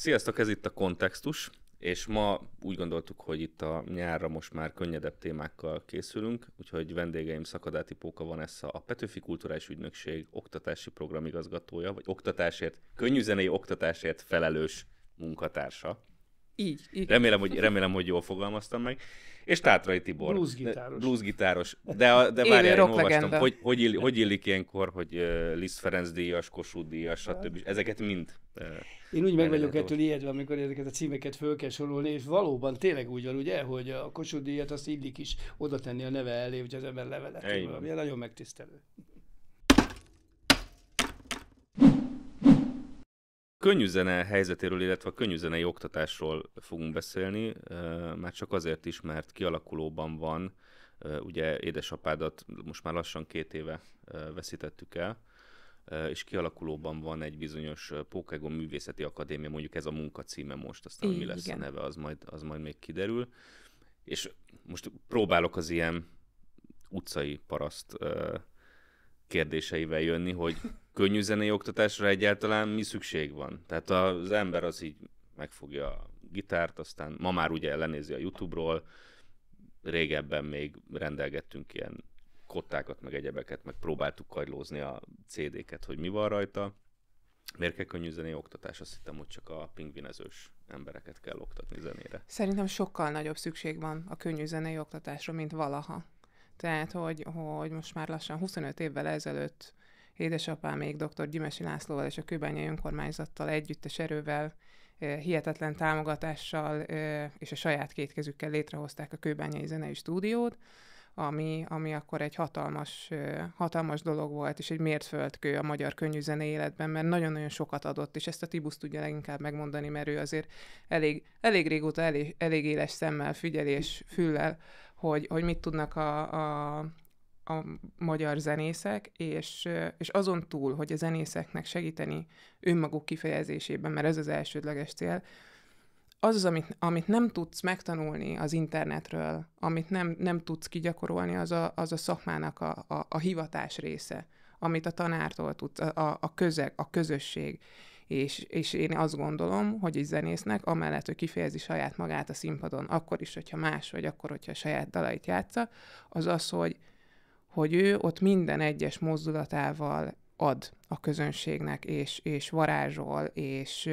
Sziasztok, ez itt a Kontextus, és ma úgy gondoltuk, hogy itt a nyárra most már könnyedebb témákkal készülünk, úgyhogy vendégeim Szakadáti Póka Vanessa, a Petőfi Kulturális Ügynökség oktatási programigazgatója, vagy oktatásért, könnyűzenei oktatásért felelős munkatársa. Így. így. Remélem, hogy, remélem, hogy jól fogalmaztam meg. És Tátrai Tibor. Bluesgitáros. Bluesgitáros. De, de várjál, én olvastam, legenda. hogy, hogy, ill, hogy illik ilyenkor, hogy uh, Liszt Ferenc díjas, Kossuth díjas, stb. Ezeket mind. Uh, én úgy meg vagyok ettől ijedve, amikor ezeket a címeket föl kell sorolni, és valóban tényleg úgy van, ugye, hogy a Kossuth díjat azt illik is oda tenni a neve elé, hogy az ember levelet. Nagyon megtisztelő. könnyű zene helyzetéről, illetve a könnyű zenei oktatásról fogunk beszélni, már csak azért is, mert kialakulóban van, ugye édesapádat most már lassan két éve veszítettük el, és kialakulóban van egy bizonyos Pokégon Művészeti Akadémia, mondjuk ez a munka címe most, aztán Igen. mi lesz a neve, az majd, az majd még kiderül. És most próbálok az ilyen utcai paraszt kérdéseivel jönni, hogy könnyű zenei oktatásra egyáltalán mi szükség van. Tehát az ember az így megfogja a gitárt, aztán ma már ugye ellenézi a YouTube-ról, régebben még rendelgettünk ilyen kottákat, meg egyebeket, meg próbáltuk kajlózni a CD-ket, hogy mi van rajta. Miért kell könnyű zenei oktatás? Azt hittem, hogy csak a pingvinezős embereket kell oktatni zenére. Szerintem sokkal nagyobb szükség van a könnyű zenei oktatásra, mint valaha. Tehát, hogy, hogy most már lassan 25 évvel ezelőtt édesapám még dr. Gyimesi Lászlóval és a Kőbányai Önkormányzattal együttes erővel, hihetetlen támogatással és a saját kétkezükkel létrehozták a Kőbányai Zenei Stúdiót, ami, ami akkor egy hatalmas, hatalmas dolog volt, és egy mértföldkő a magyar könnyű zene életben, mert nagyon-nagyon sokat adott, és ezt a Tibusz tudja leginkább megmondani, mert ő azért elég, elég régóta elég, elég éles szemmel figyelés, füllel hogy, hogy mit tudnak a, a, a magyar zenészek, és, és azon túl, hogy a zenészeknek segíteni önmaguk kifejezésében, mert ez az elsődleges cél, az az, amit, amit nem tudsz megtanulni az internetről, amit nem, nem tudsz kigyakorolni, az a, az a szakmának a, a, a hivatás része, amit a tanártól tudsz, a, a közeg, a közösség. És, és én azt gondolom, hogy egy zenésznek, amellett, hogy kifejezi saját magát a színpadon, akkor is, hogyha más, vagy akkor, hogyha saját dalait játsza, az az, hogy, hogy ő ott minden egyes mozdulatával ad a közönségnek, és, és varázsol, és,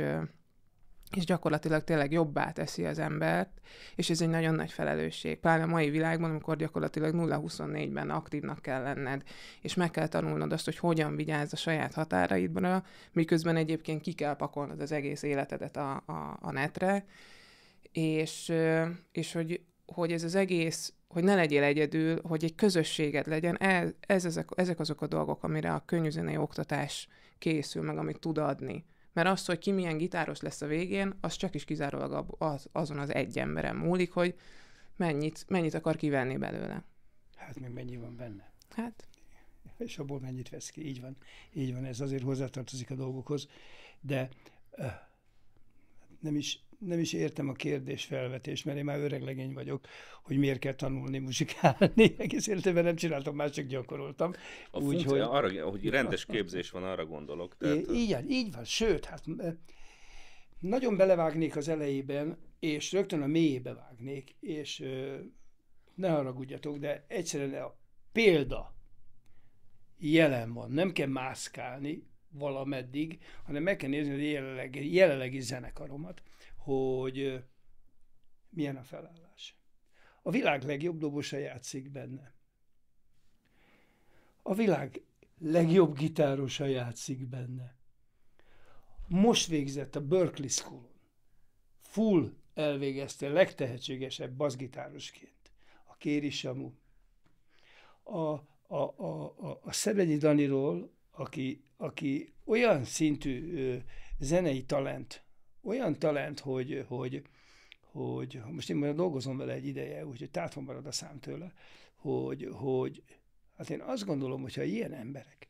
és gyakorlatilag tényleg jobbá teszi az embert, és ez egy nagyon nagy felelősség. Pláne a mai világban, amikor gyakorlatilag 0-24-ben aktívnak kell lenned, és meg kell tanulnod azt, hogy hogyan vigyázz a saját határaidra, miközben egyébként ki kell pakolnod az egész életedet a, a, a netre, és, és hogy, hogy ez az egész, hogy ne legyél egyedül, hogy egy közösséged legyen, ez, ez ezek, ezek azok a dolgok, amire a könyvzenei oktatás készül, meg amit tud adni mert az, hogy ki milyen gitáros lesz a végén, az csak is kizárólag az, azon az egy emberen múlik, hogy mennyit, mennyit akar kivenni belőle. Hát még mennyi van benne. Hát. És abból mennyit vesz ki, így van. Így van, ez azért hozzátartozik a dolgokhoz, de nem is nem is értem a kérdés felvetés, mert én már öreg legény vagyok, hogy miért kell tanulni muzsikálni. Egész életemben nem csináltam, már csak gyakoroltam. A úgy, hogy... Arra, hogy rendes képzés van, arra gondolok. Tehát... igen, így van. Sőt, hát nagyon belevágnék az elejében, és rögtön a mélyébe vágnék, és ne haragudjatok, de egyszerűen a példa jelen van. Nem kell mászkálni, valameddig, hanem meg kell nézni a jelenlegi, jelenlegi zenekaromat, hogy milyen a felállás. A világ legjobb dobosa játszik benne. A világ legjobb gitárosa játszik benne. Most végzett a Berkeley School-on. Full elvégezte legtehetségesebb bassgitárosként. A Kéri Samu. A, a, a, a, a Szebenyi Daniról, aki, aki olyan szintű ö, zenei talent, olyan talent, hogy, hogy, hogy most én már dolgozom vele egy ideje, úgyhogy tátva marad a szám tőle, hogy, hogy hát én azt gondolom, hogyha ilyen emberek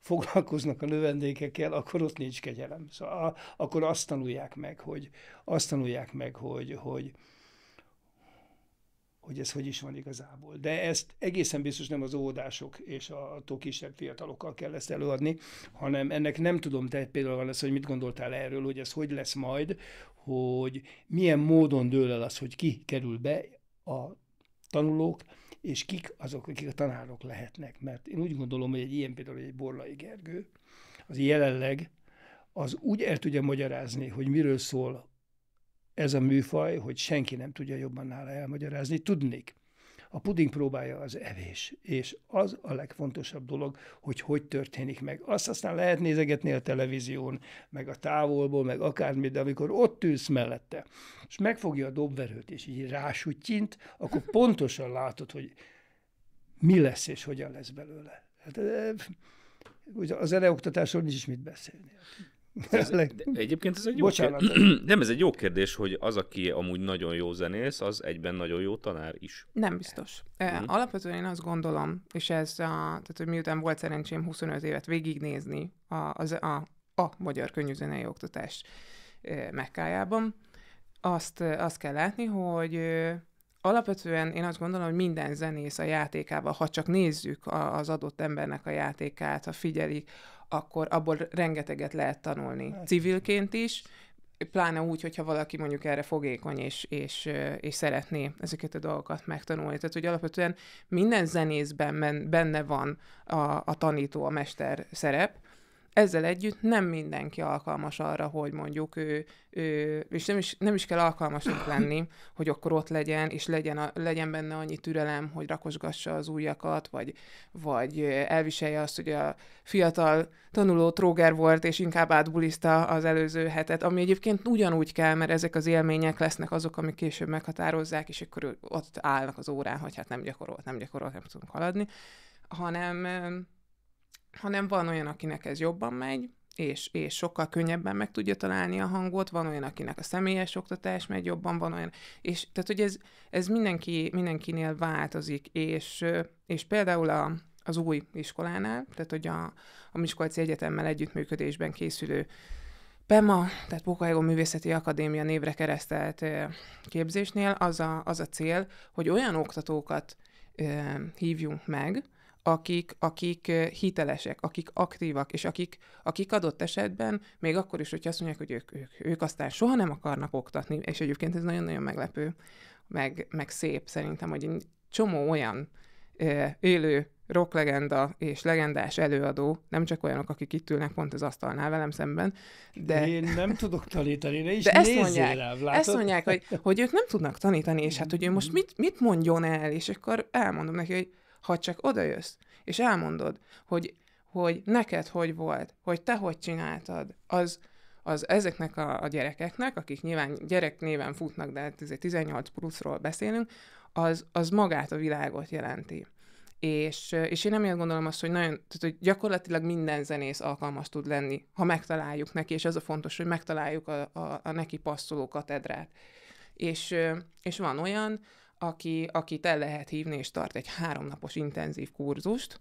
foglalkoznak a növendékekkel, akkor ott nincs kegyelem. Szóval a, akkor azt tanulják meg, hogy azt tanulják meg, hogy, hogy, hogy ez hogy is van igazából. De ezt egészen biztos nem az óvodások és a attól kisebb fiatalokkal kell ezt előadni, hanem ennek nem tudom, te például van lesz, hogy mit gondoltál erről, hogy ez hogy lesz majd, hogy milyen módon dől el az, hogy ki kerül be a tanulók, és kik azok, akik a tanárok lehetnek. Mert én úgy gondolom, hogy egy ilyen például egy Borlai Gergő, az jelenleg az úgy el tudja magyarázni, hogy miről szól ez a műfaj, hogy senki nem tudja jobban nála elmagyarázni. Tudnék, a puding próbája az evés, és az a legfontosabb dolog, hogy hogy történik meg. Azt aztán lehet nézegetni a televízión, meg a távolból, meg akármi, de amikor ott ülsz mellette, és megfogja a dobverőt, és így rásutyint, akkor pontosan látod, hogy mi lesz és hogyan lesz belőle. Hát, az eleoktatásról nincs is mit beszélni. Ez, de egyébként ez egy jó Bocsánat. kérdés. Nem, ez egy jó kérdés, hogy az, aki amúgy nagyon jó zenész, az egyben nagyon jó tanár is. Nem biztos. Mm. Alapvetően én azt gondolom, és ez a, tehát, hogy miután volt szerencsém 25 évet végignézni a, a, a, a magyar könnyűzenei oktatás mekkájában, azt, azt kell látni, hogy alapvetően én azt gondolom, hogy minden zenész a játékával, ha csak nézzük az adott embernek a játékát, ha figyelik, akkor abból rengeteget lehet tanulni. Hát. Civilként is, pláne úgy, hogyha valaki mondjuk erre fogékony, és, és, és szeretné ezeket a dolgokat megtanulni. Tehát, hogy alapvetően minden zenészben benne van a, a tanító, a mester szerep, ezzel együtt nem mindenki alkalmas arra, hogy mondjuk ő, ő és nem is, nem is kell alkalmasnak lenni, hogy akkor ott legyen, és legyen, a, legyen benne annyi türelem, hogy rakosgassa az újakat, vagy, vagy elviselje azt, hogy a fiatal tanuló tróger volt, és inkább átbuliszta az előző hetet, ami egyébként ugyanúgy kell, mert ezek az élmények lesznek azok, amik később meghatározzák, és akkor ott állnak az órán, hogy hát nem gyakorolt, nem gyakorolt, nem tudunk haladni, hanem hanem van olyan, akinek ez jobban megy, és, és sokkal könnyebben meg tudja találni a hangot, van olyan, akinek a személyes oktatás megy jobban, van olyan, és tehát, hogy ez, ez mindenki, mindenkinél változik, és, és például a, az új iskolánál, tehát, hogy a, a Miskolci Egyetemmel együttműködésben készülő PEMA, tehát Bókaigó Művészeti Akadémia névre keresztelt képzésnél az a, az a cél, hogy olyan oktatókat hívjunk meg, akik, akik hitelesek, akik aktívak, és akik, akik adott esetben, még akkor is, hogyha azt mondják, hogy ők, ők, ők aztán soha nem akarnak oktatni, és egyébként ez nagyon-nagyon meglepő, meg, meg szép szerintem, hogy egy csomó olyan e, élő rocklegenda és legendás előadó, nem csak olyanok, akik itt ülnek pont az asztalnál velem szemben, de... Én nem tudok tanítani, ne is de ezt mondják, rá, ezt mondják, hogy, hogy ők nem tudnak tanítani, és hát, hogy ő most mm. mit, mit mondjon el, és akkor elmondom neki, hogy ha csak odajössz, és elmondod, hogy, hogy neked hogy volt, hogy te hogy csináltad, az, az ezeknek a, a gyerekeknek, akik nyilván gyerek néven futnak, de 18 hát pluszról beszélünk, az, az magát a világot jelenti. És, és én nem gondolom azt, hogy nagyon, tehát, hogy gyakorlatilag minden zenész alkalmas tud lenni, ha megtaláljuk neki, és az a fontos, hogy megtaláljuk a, a, a neki passzoló katedrát. És, és van olyan, aki, akit el lehet hívni, és tart egy háromnapos intenzív kurzust,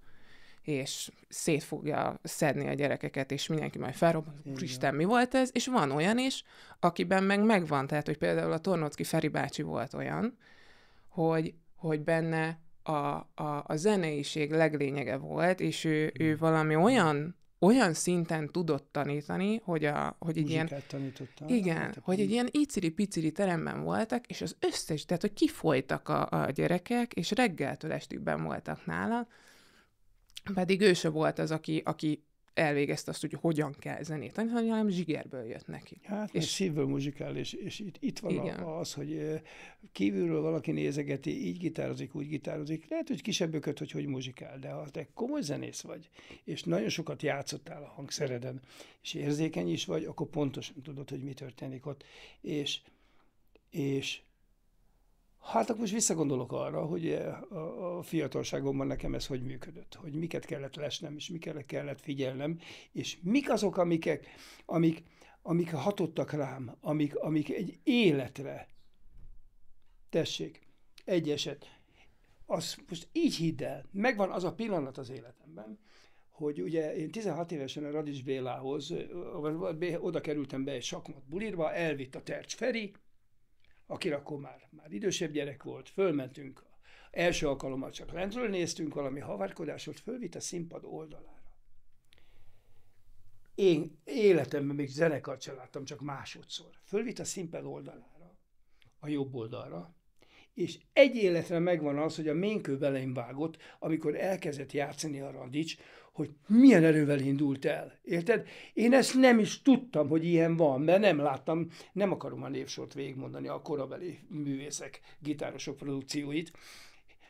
és szét fogja szedni a gyerekeket, és mindenki majd felrobb, úristen, mi volt ez? És van olyan is, akiben meg megvan, tehát, hogy például a Tornocki Feri bácsi volt olyan, hogy, hogy benne a, a, a zeneiség leglényege volt, és ő, ő hmm. valami olyan olyan szinten tudott tanítani, hogy, a, hogy egy ilyen... tanítottam. Igen, hát, hogy egy ilyen iciri-piciri teremben voltak, és az összes, tehát hogy kifolytak a, a gyerekek, és reggeltől estükben voltak nála, pedig ő se volt az, aki, aki elvégezte azt, hogy hogyan kell zenét tanítani, hanem zsigerből jött neki. Hát, és szívből muzsikál, és, és itt, itt van igen. az, hogy kívülről valaki nézegeti, így gitározik, úgy gitározik, lehet, hogy kisebb ököt, hogy hogy muzsikál, de ha te komoly zenész vagy, és nagyon sokat játszottál a hangszereden, és érzékeny is vagy, akkor pontosan tudod, hogy mi történik ott, és, és Hát akkor most visszagondolok arra, hogy eh, a fiatalságomban nekem ez hogy működött, hogy miket kellett lesnem, és miket kellett figyelnem, és mik azok, amik, amik, amik hatottak rám, amik, amik egy életre. Tessék, egy eset. Az most így hidd el, megvan az a pillanat az életemben, hogy ugye én 16 évesen a Radics Bélához, eh, oda kerültem be egy sakmat bulirba, elvitt a Tercs Feri, aki akkor már, már idősebb gyerek volt, fölmentünk, első alkalommal csak lentről néztünk, valami havarkodás volt, fölvitt a színpad oldalára. Én életemben még zenekar sem láttam, csak másodszor. Fölvitt a színpad oldalára, a jobb oldalra, és egy életre megvan az, hogy a ménkő beleim vágott, amikor elkezdett játszani a Radics, hogy milyen erővel indult el. Érted? Én ezt nem is tudtam, hogy ilyen van, mert nem láttam, nem akarom a névsort végigmondani a korabeli művészek, gitárosok produkcióit,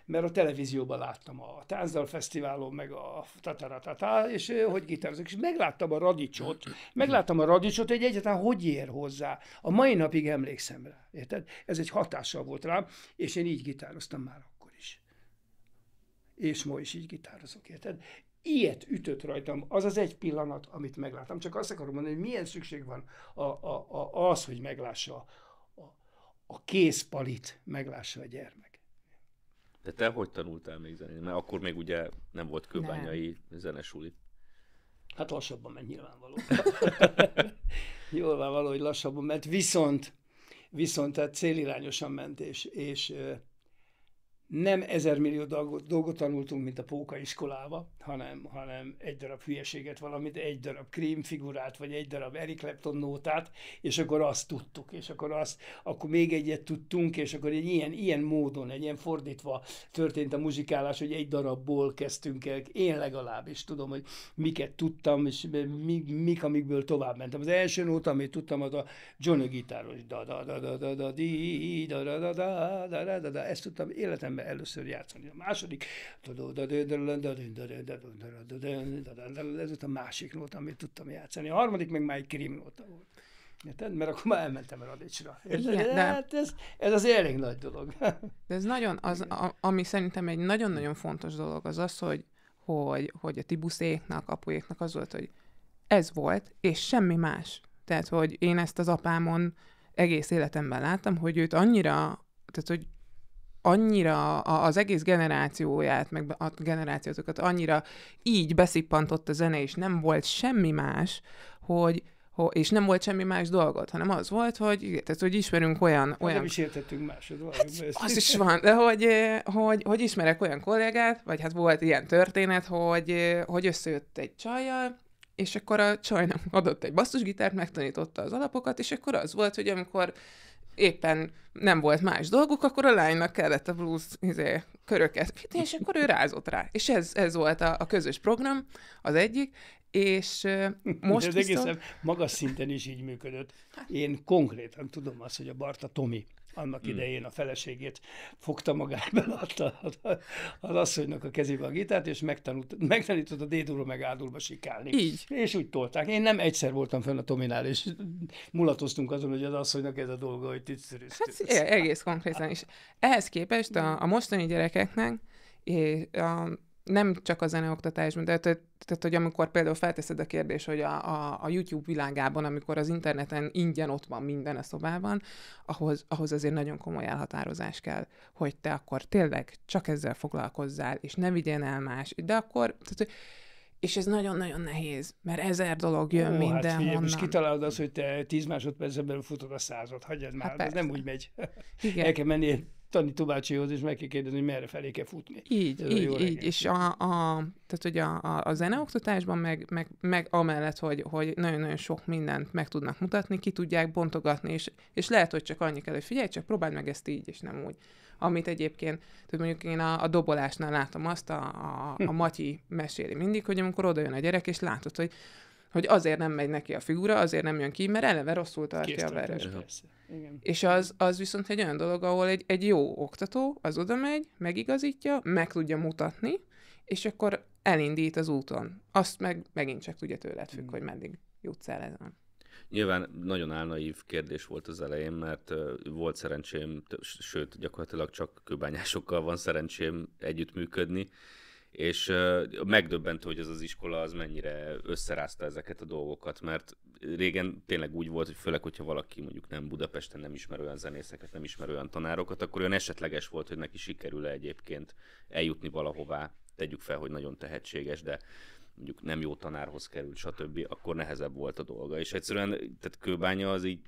mert a televízióban láttam a Tánzdal Fesztiválon, meg a tataratatá, és hogy gitározok, és megláttam a radicsot, megláttam a radicsot, hogy egyáltalán hogy ér hozzá. A mai napig emlékszem rá, érted? Ez egy hatással volt rám, és én így gitároztam már akkor is, és ma is így gitározok, érted? ilyet ütött rajtam az az egy pillanat, amit megláttam. Csak azt akarom mondani, hogy milyen szükség van a, a, a, az, hogy meglássa a, a kézpalit, meglássa a gyermek. De te hogy tanultál még zenét? Mert akkor még ugye nem volt kőbányai nem. zenesuli. Hát lassabban, mert nyilvánvaló. nyilvánvaló, hogy lassabban ment, viszont, viszont tehát célirányosan ment, és, és nem ezer millió dolgot, dolgot tanultunk, mint a póka iskolába, hanem, hanem egy darab hülyeséget, valamit, egy darab krémfigurát vagy egy darab Eric Clapton nótát, és akkor azt tudtuk, és akkor azt, akkor még egyet tudtunk, és akkor egy ilyen, ilyen módon, egy ilyen fordítva történt a muzsikálás, hogy egy darabból kezdtünk el, én legalábbis tudom, hogy miket tudtam, és mi, mik, amikből tovább mentem. Az első nóta, amit tudtam, az a Johnny gitáros, da da da da da da da da da da da da da da da da da kezdtem először játszani. A második, ez volt a másik nóta, amit tudtam játszani. A harmadik meg már egy krim nóta volt. Érted? Mert akkor már elmentem a Radicsra. Igen, de... Hát ez, ez az elég nagy dolog. De ez nagyon, az, a, ami szerintem egy nagyon-nagyon fontos dolog, az az, hogy, hogy, hogy a tibuszéknak, apuéknak az volt, hogy ez volt, és semmi más. Tehát, hogy én ezt az apámon egész életemben láttam, hogy őt annyira, tehát, hogy annyira az egész generációját, meg a generációtokat annyira így beszippantott a zene, és nem volt semmi más, hogy és nem volt semmi más dolgot, hanem az volt, hogy, tehát, hogy ismerünk olyan... Hát olyan... Nem is értettünk másod hát, Az is van, de hogy, eh, hogy, hogy, ismerek olyan kollégát, vagy hát volt ilyen történet, hogy, eh, hogy összejött egy csajjal, és akkor a csajnak adott egy basszusgitárt, megtanította az alapokat, és akkor az volt, hogy amikor éppen nem volt más dolguk, akkor a lánynak kellett a blues izé, köröket fitni, és akkor ő rázott rá. És ez, ez volt a, a közös program, az egyik, és most Ez viszont... egészen magas szinten is így működött. Én konkrétan tudom azt, hogy a Barta Tomi annak hm. idején a feleségét fogta magába, adta az asszonynak a kezébe a gitárt, és megtanult, megtanított a dédulra meg ádulba sikálni. Így. És úgy tolták. Én nem egyszer voltam fönn a Tominál, és mulatoztunk azon, hogy az asszonynak ez a dolga, hogy tüccörűz. Hát, egész konkrétan is. Ehhez képest a, a mostani gyerekeknek és a nem csak a zeneoktatásban, de tehát, tehát, hogy amikor például felteszed a kérdés, hogy a, a, a YouTube világában, amikor az interneten ingyen ott van minden a szobában, ahhoz, ahhoz azért nagyon komoly elhatározás kell, hogy te akkor tényleg csak ezzel foglalkozzál, és ne vigyen el más, de akkor, tehát, és ez nagyon-nagyon nehéz, mert ezer dolog jön Ó, hát mindenhonnan. Hát figyelj, most kitalálod azt, hogy te tíz másodpercben belül futod a százat, hagyjad hát már, hát ez nem úgy megy. Igen. El kell menni tanító Tubácsihoz, és meg kell kérdezni, hogy merre felé kell futni. Így, ez így, a jó így. És a, a, tehát, hogy a, a, a zeneoktatásban meg, meg, meg amellett, hogy, hogy nagyon-nagyon sok mindent meg tudnak mutatni, ki tudják bontogatni, és, és lehet, hogy csak annyi kell, hogy figyelj, csak próbáld meg ezt így, és nem úgy. Amit egyébként, tehát mondjuk én a, a dobolásnál látom azt, a, a, a hm. Matyi meséli mindig, hogy amikor oda jön a gyerek, és látod, hogy hogy azért nem megy neki a figura, azért nem jön ki, mert eleve rosszul tartja a verős. És az, az viszont egy olyan dolog, ahol egy, egy jó oktató az oda megy, megigazítja, meg tudja mutatni, és akkor elindít az úton. Azt meg megint csak tudja tőled függ, mm. hogy meddig jutsz el ezen. Nyilván nagyon álnaív kérdés volt az elején, mert volt szerencsém, sőt, gyakorlatilag csak kőbányásokkal van szerencsém együttműködni, és uh, megdöbbentő, hogy ez az iskola az mennyire összerázta ezeket a dolgokat, mert régen tényleg úgy volt, hogy főleg, hogyha valaki mondjuk nem Budapesten nem ismer olyan zenészeket, nem ismer olyan tanárokat, akkor olyan esetleges volt, hogy neki sikerül-e egyébként eljutni valahová, tegyük fel, hogy nagyon tehetséges, de mondjuk nem jó tanárhoz került, stb., akkor nehezebb volt a dolga. És egyszerűen, tehát kőbánya az így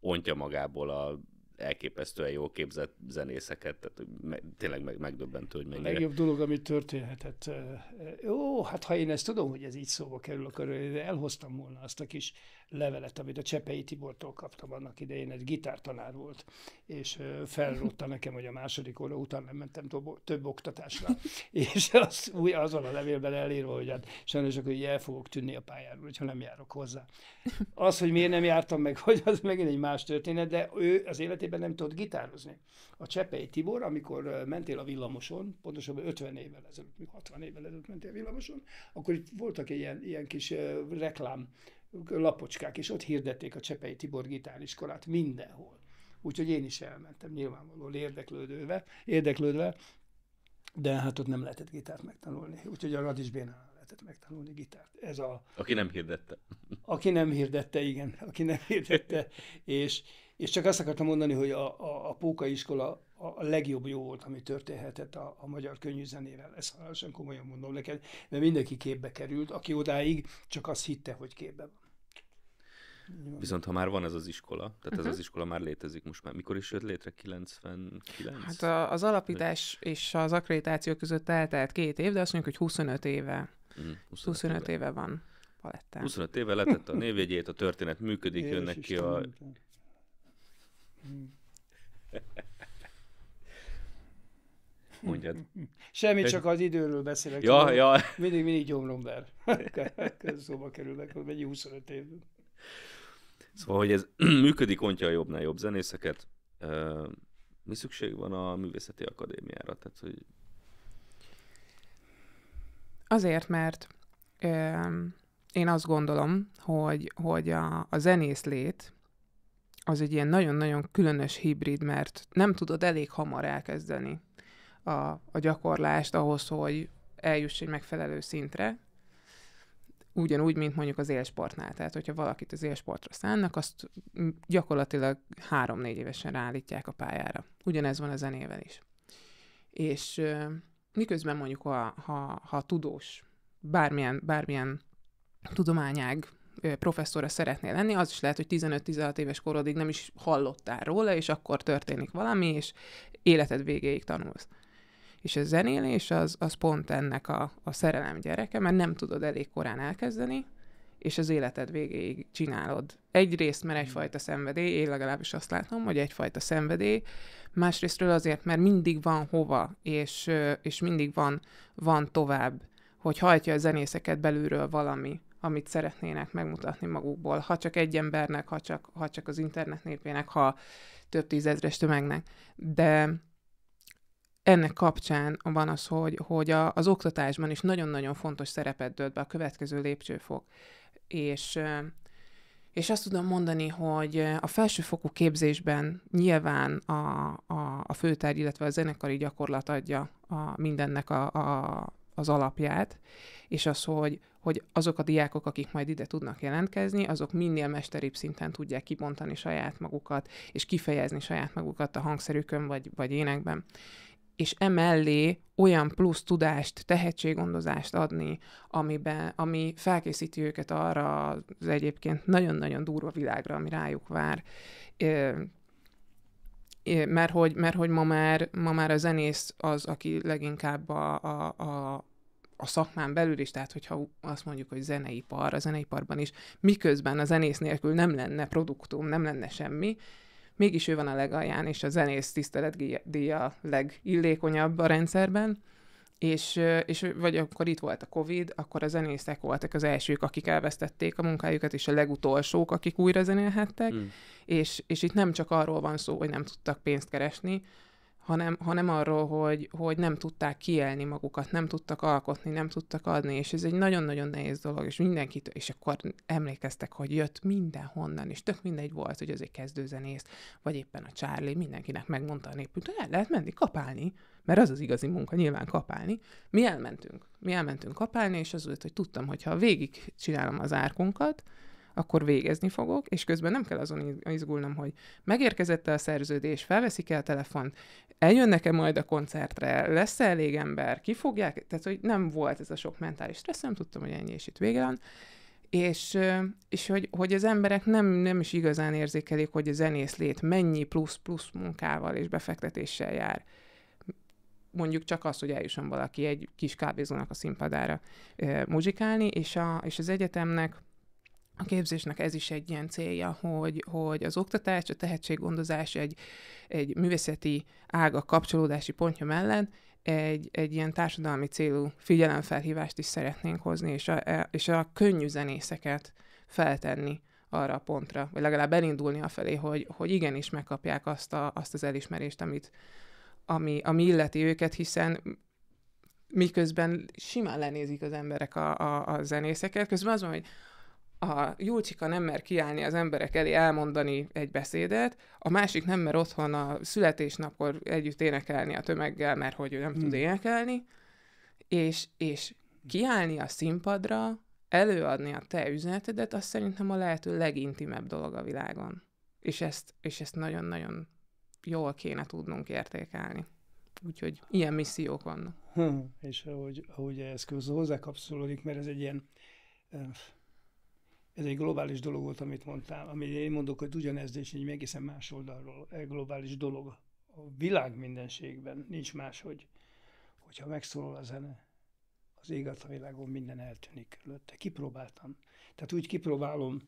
ontja magából a elképesztően jól képzett zenészeket, tehát me, tényleg meg, megdöbbentő, hogy mennyire. A legjobb dolog, ami történhetett. Jó, hát ha én ezt tudom, hogy ez így szóba kerül, akkor elhoztam volna azt a kis levelet, amit a Csepei Tibortól kaptam annak idején, egy gitártanár volt, és felrótta nekem, hogy a második óra után nem mentem több oktatásra, és az, új, azon a levélben elírva, hogy hát sajnos akkor el fogok tűnni a pályáról, hogyha nem járok hozzá. Az, hogy miért nem jártam meg, hogy az megint egy más történet, de ő az életében évben nem tudott gitározni. A Csepei Tibor, amikor mentél a villamoson, pontosabban 50 évvel ezelőtt, 60 évvel ezelőtt mentél a villamoson, akkor itt voltak ilyen, ilyen kis reklám lapocskák, és ott hirdették a Csepei Tibor gitáriskolát mindenhol. Úgyhogy én is elmentem nyilvánvalóan érdeklődőve, érdeklődve, de hát ott nem lehetett gitárt megtanulni. Úgyhogy a Radis Bénánál lehetett megtanulni gitárt. Ez a, aki nem hirdette. Aki nem hirdette, igen, aki nem hirdette. és, és csak azt akartam mondani, hogy a, a, a Póka iskola a legjobb jó volt, ami történhetett a, a magyar könnyű Ezt sem komolyan mondom neked, mert mindenki képbe került, aki odáig csak azt hitte, hogy képbe van. Viszont ha már van ez az iskola, tehát uh-huh. ez mhm. az iskola már létezik most már. Mikor is jött létre? 99? Hát a, az alapítás Mi? és az akkreditáció között eltelt két év, de azt mondjuk, hogy 25 éve. Mm, 25, 25 éve. éve van palettán. 25 éve letett a névjegyét, a történet működik, Én jönnek ki a Mondjad. Semmi, csak az időről beszélek. Ja, tudom, ja. Mindig, mindig gyomrom ver. Szóba kerülnek, hogy mennyi 25 év. Szóval, hogy ez működik, ontja a jobbnál jobb zenészeket. Mi szükség van a művészeti akadémiára? Tehát, hogy... Azért, mert ö, én azt gondolom, hogy, hogy a, a zenész lét az egy ilyen nagyon-nagyon különös hibrid, mert nem tudod elég hamar elkezdeni a, a gyakorlást ahhoz, hogy eljuss egy megfelelő szintre, ugyanúgy, mint mondjuk az élsportnál. Tehát, hogyha valakit az élsportra szánnak, azt gyakorlatilag három-négy évesen ráállítják a pályára. Ugyanez van a zenével is. És miközben mondjuk, ha, ha, ha tudós, bármilyen, bármilyen tudományág professzora szeretnél lenni, az is lehet, hogy 15-16 éves korodig nem is hallottál róla, és akkor történik valami, és életed végéig tanulsz. És a zenélés az, az pont ennek a, a szerelem gyereke, mert nem tudod elég korán elkezdeni, és az életed végéig csinálod. Egyrészt, mert hmm. egyfajta szenvedély, én legalábbis azt látom, hogy egyfajta szenvedély, másrésztről azért, mert mindig van hova, és, és mindig van, van tovább, hogy hajtja a zenészeket belülről valami, amit szeretnének megmutatni magukból, ha csak egy embernek, ha csak, ha csak az internet népének, ha több tízezres tömegnek. De ennek kapcsán van az, hogy, hogy a, az oktatásban is nagyon-nagyon fontos szerepet dölt be a következő lépcsőfok. És, és azt tudom mondani, hogy a felsőfokú képzésben nyilván a, a, a főtár, illetve a zenekari gyakorlat adja a, mindennek a, a az alapját, és az, hogy, hogy azok a diákok, akik majd ide tudnak jelentkezni, azok minél mesteribb szinten tudják kibontani saját magukat, és kifejezni saját magukat a hangszerükön vagy, vagy énekben és emellé olyan plusz tudást, tehetséggondozást adni, amiben, ami felkészíti őket arra az egyébként nagyon-nagyon durva világra, ami rájuk vár mert hogy, mert hogy ma, már, ma már a zenész az, aki leginkább a, a, a, a szakmán belül is, tehát hogyha azt mondjuk, hogy zeneipar, a zeneiparban is, miközben a zenész nélkül nem lenne produktum, nem lenne semmi, mégis ő van a legalján, és a zenész tiszteletdíja legillékonyabb a rendszerben, és, és vagy akkor itt volt a Covid, akkor a zenészek voltak az elsők, akik elvesztették a munkájukat, és a legutolsók, akik újra zenélhettek, mm. és, és itt nem csak arról van szó, hogy nem tudtak pénzt keresni, hanem, hanem arról, hogy, hogy nem tudták kielni magukat, nem tudtak alkotni, nem tudtak adni, és ez egy nagyon-nagyon nehéz dolog, és mindenkit, és akkor emlékeztek, hogy jött mindenhonnan, és tök mindegy volt, hogy az egy kezdőzenész, vagy éppen a Charlie, mindenkinek megmondta a népünk, hogy el lehet menni kapálni, mert az az igazi munka, nyilván kapálni. Mi elmentünk, mi elmentünk kapálni, és az volt, hogy tudtam, hogy ha végig csinálom az árkunkat, akkor végezni fogok, és közben nem kell azon izgulnom, hogy megérkezett a szerződés, felveszik el a telefont, eljönnek-e majd a koncertre, lesz -e elég ember, kifogják, tehát hogy nem volt ez a sok mentális stressz, nem tudtam, hogy ennyi és itt vége van és, és hogy, hogy az emberek nem, nem is igazán érzékelik, hogy a zenész lét mennyi plusz-plusz munkával és befektetéssel jár. Mondjuk csak az, hogy eljusson valaki egy kis kávézónak a színpadára e, muzsikálni, és, a, és az egyetemnek a képzésnek ez is egy ilyen célja, hogy, hogy az oktatás, a tehetséggondozás egy, egy művészeti ága kapcsolódási pontja mellett egy, egy ilyen társadalmi célú figyelemfelhívást is szeretnénk hozni, és a, e, és a könnyű zenészeket feltenni arra a pontra, vagy legalább elindulni afelé, hogy, hogy igenis megkapják azt, a, azt az elismerést, amit, ami, ami illeti őket, hiszen miközben simán lenézik az emberek a, a, a zenészeket, közben az van, hogy a Julcsika nem mer kiállni az emberek elé elmondani egy beszédet, a másik nem mer otthon a születésnapkor együtt énekelni a tömeggel, mert hogy ő nem hmm. tud énekelni, és, és kiállni a színpadra, előadni a te üzenetedet, az szerintem a lehető legintimebb dolog a világon. És ezt, és ezt nagyon-nagyon jól kéne tudnunk értékelni. Úgyhogy ilyen missziók vannak. Hm, és ahogy, ahogy ez közül hozzákapcsolódik, mert ez egy ilyen eh, ez egy globális dolog volt, amit mondtál, ami én mondok, hogy ugyanez, de egy egészen más oldalról egy globális dolog. A világ mindenségben nincs más, hogy hogyha megszólal a zene, az ég a világon minden eltűnik előtte. Kipróbáltam. Tehát úgy kipróbálom,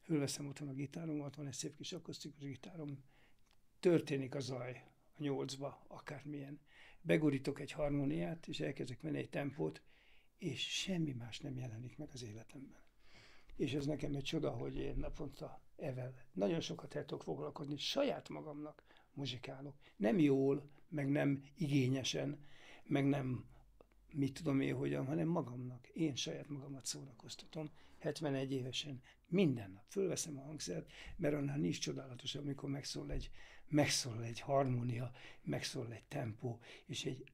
fölveszem otthon a gitáromat, van egy szép kis akusztikus gitárom, történik a zaj a nyolcba, akármilyen. Begurítok egy harmóniát, és elkezdek menni egy tempót, és semmi más nem jelenik meg az életemben és ez nekem egy csoda, hogy én naponta evel. Nagyon sokat el tudok foglalkozni, saját magamnak muzsikálok. Nem jól, meg nem igényesen, meg nem mit tudom én hogyan, hanem magamnak. Én saját magamat szórakoztatom 71 évesen. Minden nap fölveszem a hangszert, mert annál nincs csodálatos, amikor megszól egy, megszól egy harmónia, megszól egy tempó, és egy,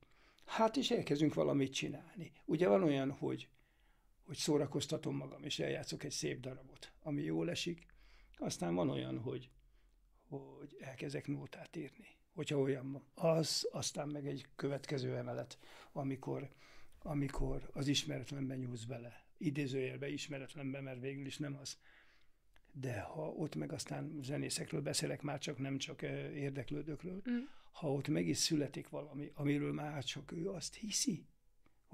hát és elkezdünk valamit csinálni. Ugye van olyan, hogy hogy szórakoztatom magam, és eljátszok egy szép darabot, ami jól esik. Aztán van olyan, hogy, hogy elkezdek nótát írni, hogyha olyan van. Az, aztán meg egy következő emelet, amikor, amikor az ismeretlenben nyúlsz bele. Idézőjelbe ismeretlenben, mert végül is nem az de ha ott meg aztán zenészekről beszélek, már csak nem csak érdeklődőkről, mm. ha ott meg is születik valami, amiről már csak ő azt hiszi,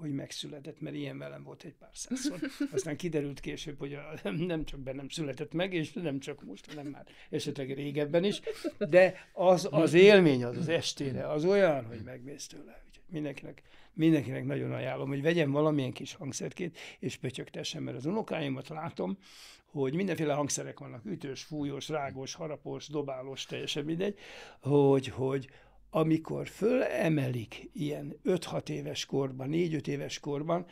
hogy megszületett, mert ilyen velem volt egy pár százszor. Aztán kiderült később, hogy a, nem csak bennem született meg, és nem csak most, hanem már esetleg régebben is, de az, az élmény az az estére, az olyan, hogy megmész tőle. mindenkinek, mindenkinek nagyon ajánlom, hogy vegyem valamilyen kis hangszerkét, és pötyögtessem, mert az unokáimat látom, hogy mindenféle hangszerek vannak, ütős, fújós, rágós, harapós, dobálós, teljesen mindegy, hogy, hogy, amikor fölemelik ilyen 5-6 éves korban, 4-5 éves korban,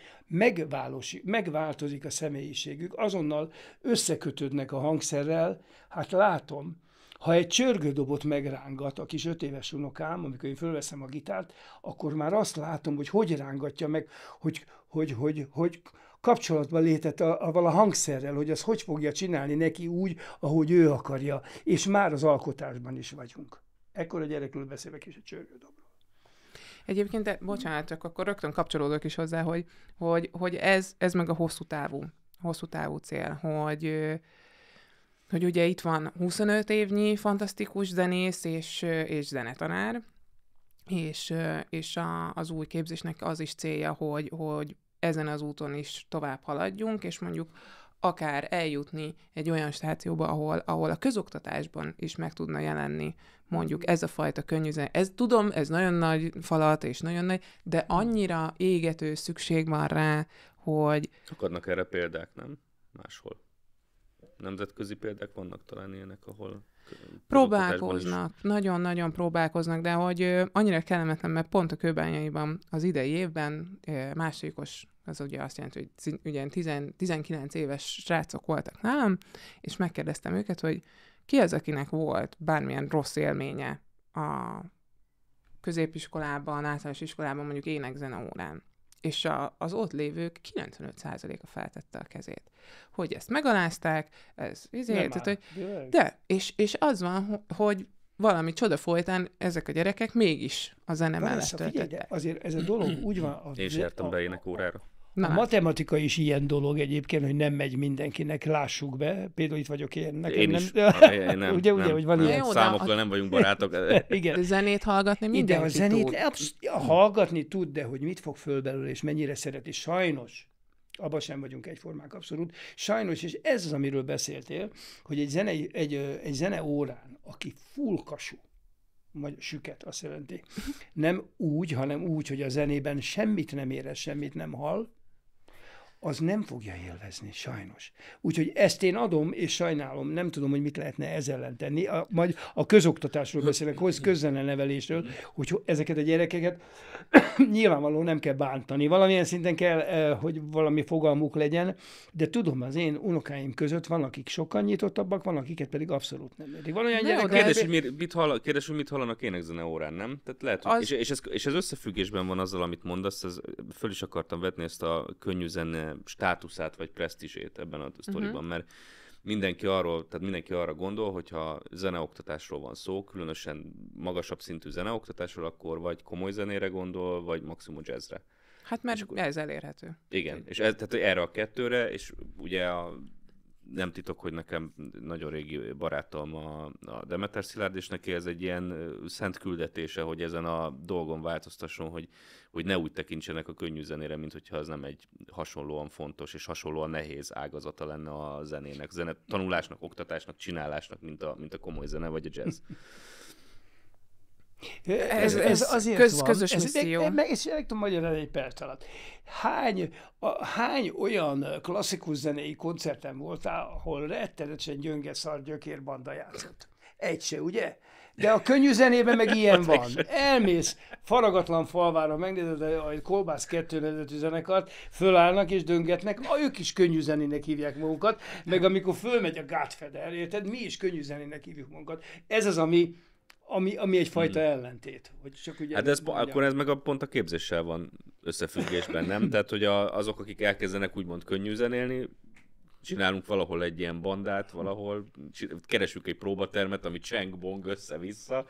megváltozik a személyiségük, azonnal összekötődnek a hangszerrel, hát látom, ha egy csörgődobot megrángat a kis öt éves unokám, amikor én fölveszem a gitárt, akkor már azt látom, hogy hogy rángatja meg, hogy, hogy, hogy, hogy kapcsolatban létett a, a hangszerrel, hogy az hogy fogja csinálni neki úgy, ahogy ő akarja, és már az alkotásban is vagyunk. Ekkor a gyerekről beszélek is a csörgődobról. Egyébként, de, bocsánat, csak akkor rögtön kapcsolódok is hozzá, hogy, hogy, hogy ez, ez meg a hosszú távú, hosszú távú cél, hogy, hogy ugye itt van 25 évnyi fantasztikus zenész és, és zenetanár, és, és a, az új képzésnek az is célja, hogy, hogy ezen az úton is tovább haladjunk, és mondjuk akár eljutni egy olyan stációba, ahol, ahol a közoktatásban is meg tudna jelenni mondjuk ez a fajta könnyűzen. Ez tudom, ez nagyon nagy falat és nagyon nagy, de annyira égető szükség van rá, hogy... Akadnak erre példák, nem? Máshol. Nemzetközi példák vannak talán ilyenek, ahol Próbálkoznak, nagyon-nagyon próbálkoznak, de hogy annyira kellemetlen, mert pont a kőbányaiban az idei évben másodikos az ugye azt jelenti, hogy ugye 10, 19 éves srácok voltak nálam, és megkérdeztem őket, hogy ki az, akinek volt bármilyen rossz élménye a középiskolában, általános iskolában, mondjuk énekzene órán. És a, az ott lévők 95%-a feltette a kezét. Hogy ezt megalázták, ez izé, tehát, hogy, de, és, és az van, hogy valami csoda folytán ezek a gyerekek mégis a zene mellett töltöttek. Azért ez a dolog úgy van... A, és jártam be ének órára. Nem. A hát. matematika is ilyen dolog egyébként, hogy nem megy mindenkinek, lássuk be. Például itt vagyok én. Nekem én nem, is. Ah, én nem, ugye, nem. ugye, hogy van ilyen. Számokkal nem vagyunk barátok. Igen. Zenét hallgatni mindenki De a zenét tud. Absz- ja, hallgatni tud, de hogy mit fog föl belőle, és mennyire szereti. Sajnos, abban sem vagyunk egyformák abszolút. Sajnos, és ez az, amiről beszéltél, hogy egy, zene, egy, egy zene órán, aki fullkasú, vagy süket, azt jelenti. Nem úgy, hanem úgy, hogy a zenében semmit nem érez, semmit nem hall, az nem fogja élvezni, sajnos. Úgyhogy ezt én adom, és sajnálom, nem tudom, hogy mit lehetne ezzel ellen tenni. A, majd a közoktatásról beszélek, hoz nevelésről, hogy ezeket a gyerekeket nyilvánvalóan nem kell bántani. Valamilyen szinten kell, eh, hogy valami fogalmuk legyen, de tudom, az én unokáim között van, akik sokkal nyitottabbak, van, akiket pedig abszolút nem érik. Van olyan gyerek, kérdés, hogy miért, mit hall, kérdés, hogy mit hallanak zene órán, nem? Tehát lehet, az... és, és, ez, és ez összefüggésben van azzal, amit mondasz, ez, föl is akartam vetni ezt a könnyű zene státuszát vagy presztízsét ebben a mhm. sztoriban, uh-huh. mert mindenki arról, tehát mindenki arra gondol, hogyha zeneoktatásról van szó, különösen magasabb szintű zeneoktatásról, akkor vagy komoly zenére gondol, vagy maximum jazzre. Hát mert akkor... ez elérhető. Igen, és ez, tehát erre a kettőre, és ugye a nem titok, hogy nekem nagyon régi barátom a, a Demeter Szilárd, és neki ez egy ilyen szent küldetése, hogy ezen a dolgon változtasson, hogy hogy ne úgy tekintsenek a könnyű zenére, mint hogyha az nem egy hasonlóan fontos és hasonlóan nehéz ágazata lenne a zenének, zene, tanulásnak, oktatásnak, csinálásnak, mint a, mint a komoly zene vagy a jazz. Ez, ez, ez azért köz, van. Közös ez, misszió. Meg, meg, ezt meg tudom magyarázni egy perc alatt. Hány, a, hány olyan klasszikus zenei koncerten voltál, ahol rettenetesen gyönge szar gyökérbanda játszott? Egy se, ugye? De a könnyű zenében meg ilyen van. Elmész faragatlan falvára, megnézed a Kolbász 2 nevezetű zenekart, fölállnak és döngetnek, a, ők is könnyű zenének hívják magukat, meg amikor fölmegy a Gátfeder, érted, mi is könnyű zenének hívjuk magunkat. Ez az, ami ami, ami egyfajta hmm. ellentét. Hogy csak ugye hát ez, mondjam. akkor ez meg a, pont a képzéssel van összefüggésben, nem? Tehát, hogy a, azok, akik elkezdenek úgymond könnyű zenélni, csinálunk valahol egy ilyen bandát, valahol keresünk egy próbatermet, ami cseng, bong össze-vissza,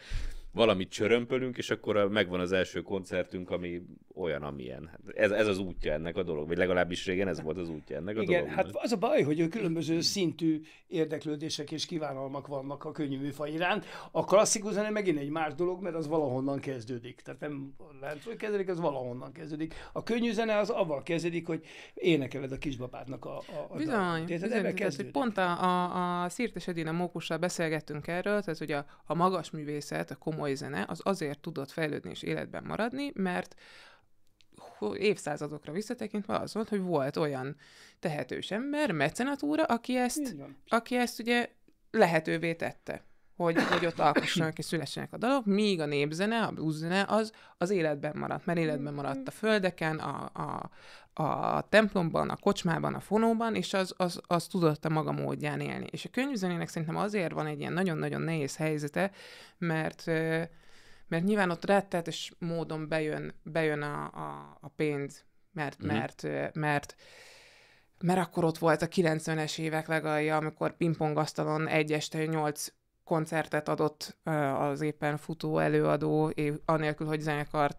valamit csörömpölünk, és akkor megvan az első koncertünk, ami olyan, amilyen. Ez, ez az útja ennek a dolog, vagy legalábbis régen ez volt az útja ennek a Igen, dolog. hát az a baj, hogy különböző szintű érdeklődések és kívánalmak vannak a könnyű műfaj iránt. A klasszikus zene megint egy más dolog, mert az valahonnan kezdődik. Tehát nem lehet, hogy kezdődik, az valahonnan kezdődik. A könnyű zene az avval kezdődik, hogy énekeled a kisbabádnak a, a, a Bizony, dal. bizony tehát, hogy pont a, a, a Szirtes Edina Mókussal beszélgettünk erről, tehát hogy a, a magas művészet, a komoly komoly zene, az azért tudott fejlődni és életben maradni, mert évszázadokra visszatekintve az volt, hogy volt olyan tehetős ember, mecenatúra, aki ezt, aki ezt ugye lehetővé tette hogy, hogy ott alkossanak és szülessenek a dalok, míg a népzene, a blueszene az, az életben maradt, mert életben maradt a földeken, a, a, a templomban, a kocsmában, a fonóban, és az, az, az tudott a maga módján élni. És a könyvzenének szerintem azért van egy ilyen nagyon-nagyon nehéz helyzete, mert mert nyilván ott rettetes módon bejön, bejön a, a, a pénz, mert, mm mert, mert mert akkor ott volt a 90-es évek legalja, amikor pingpongasztalon egy este nyolc koncertet adott az éppen futó előadó, anélkül, hogy zenekart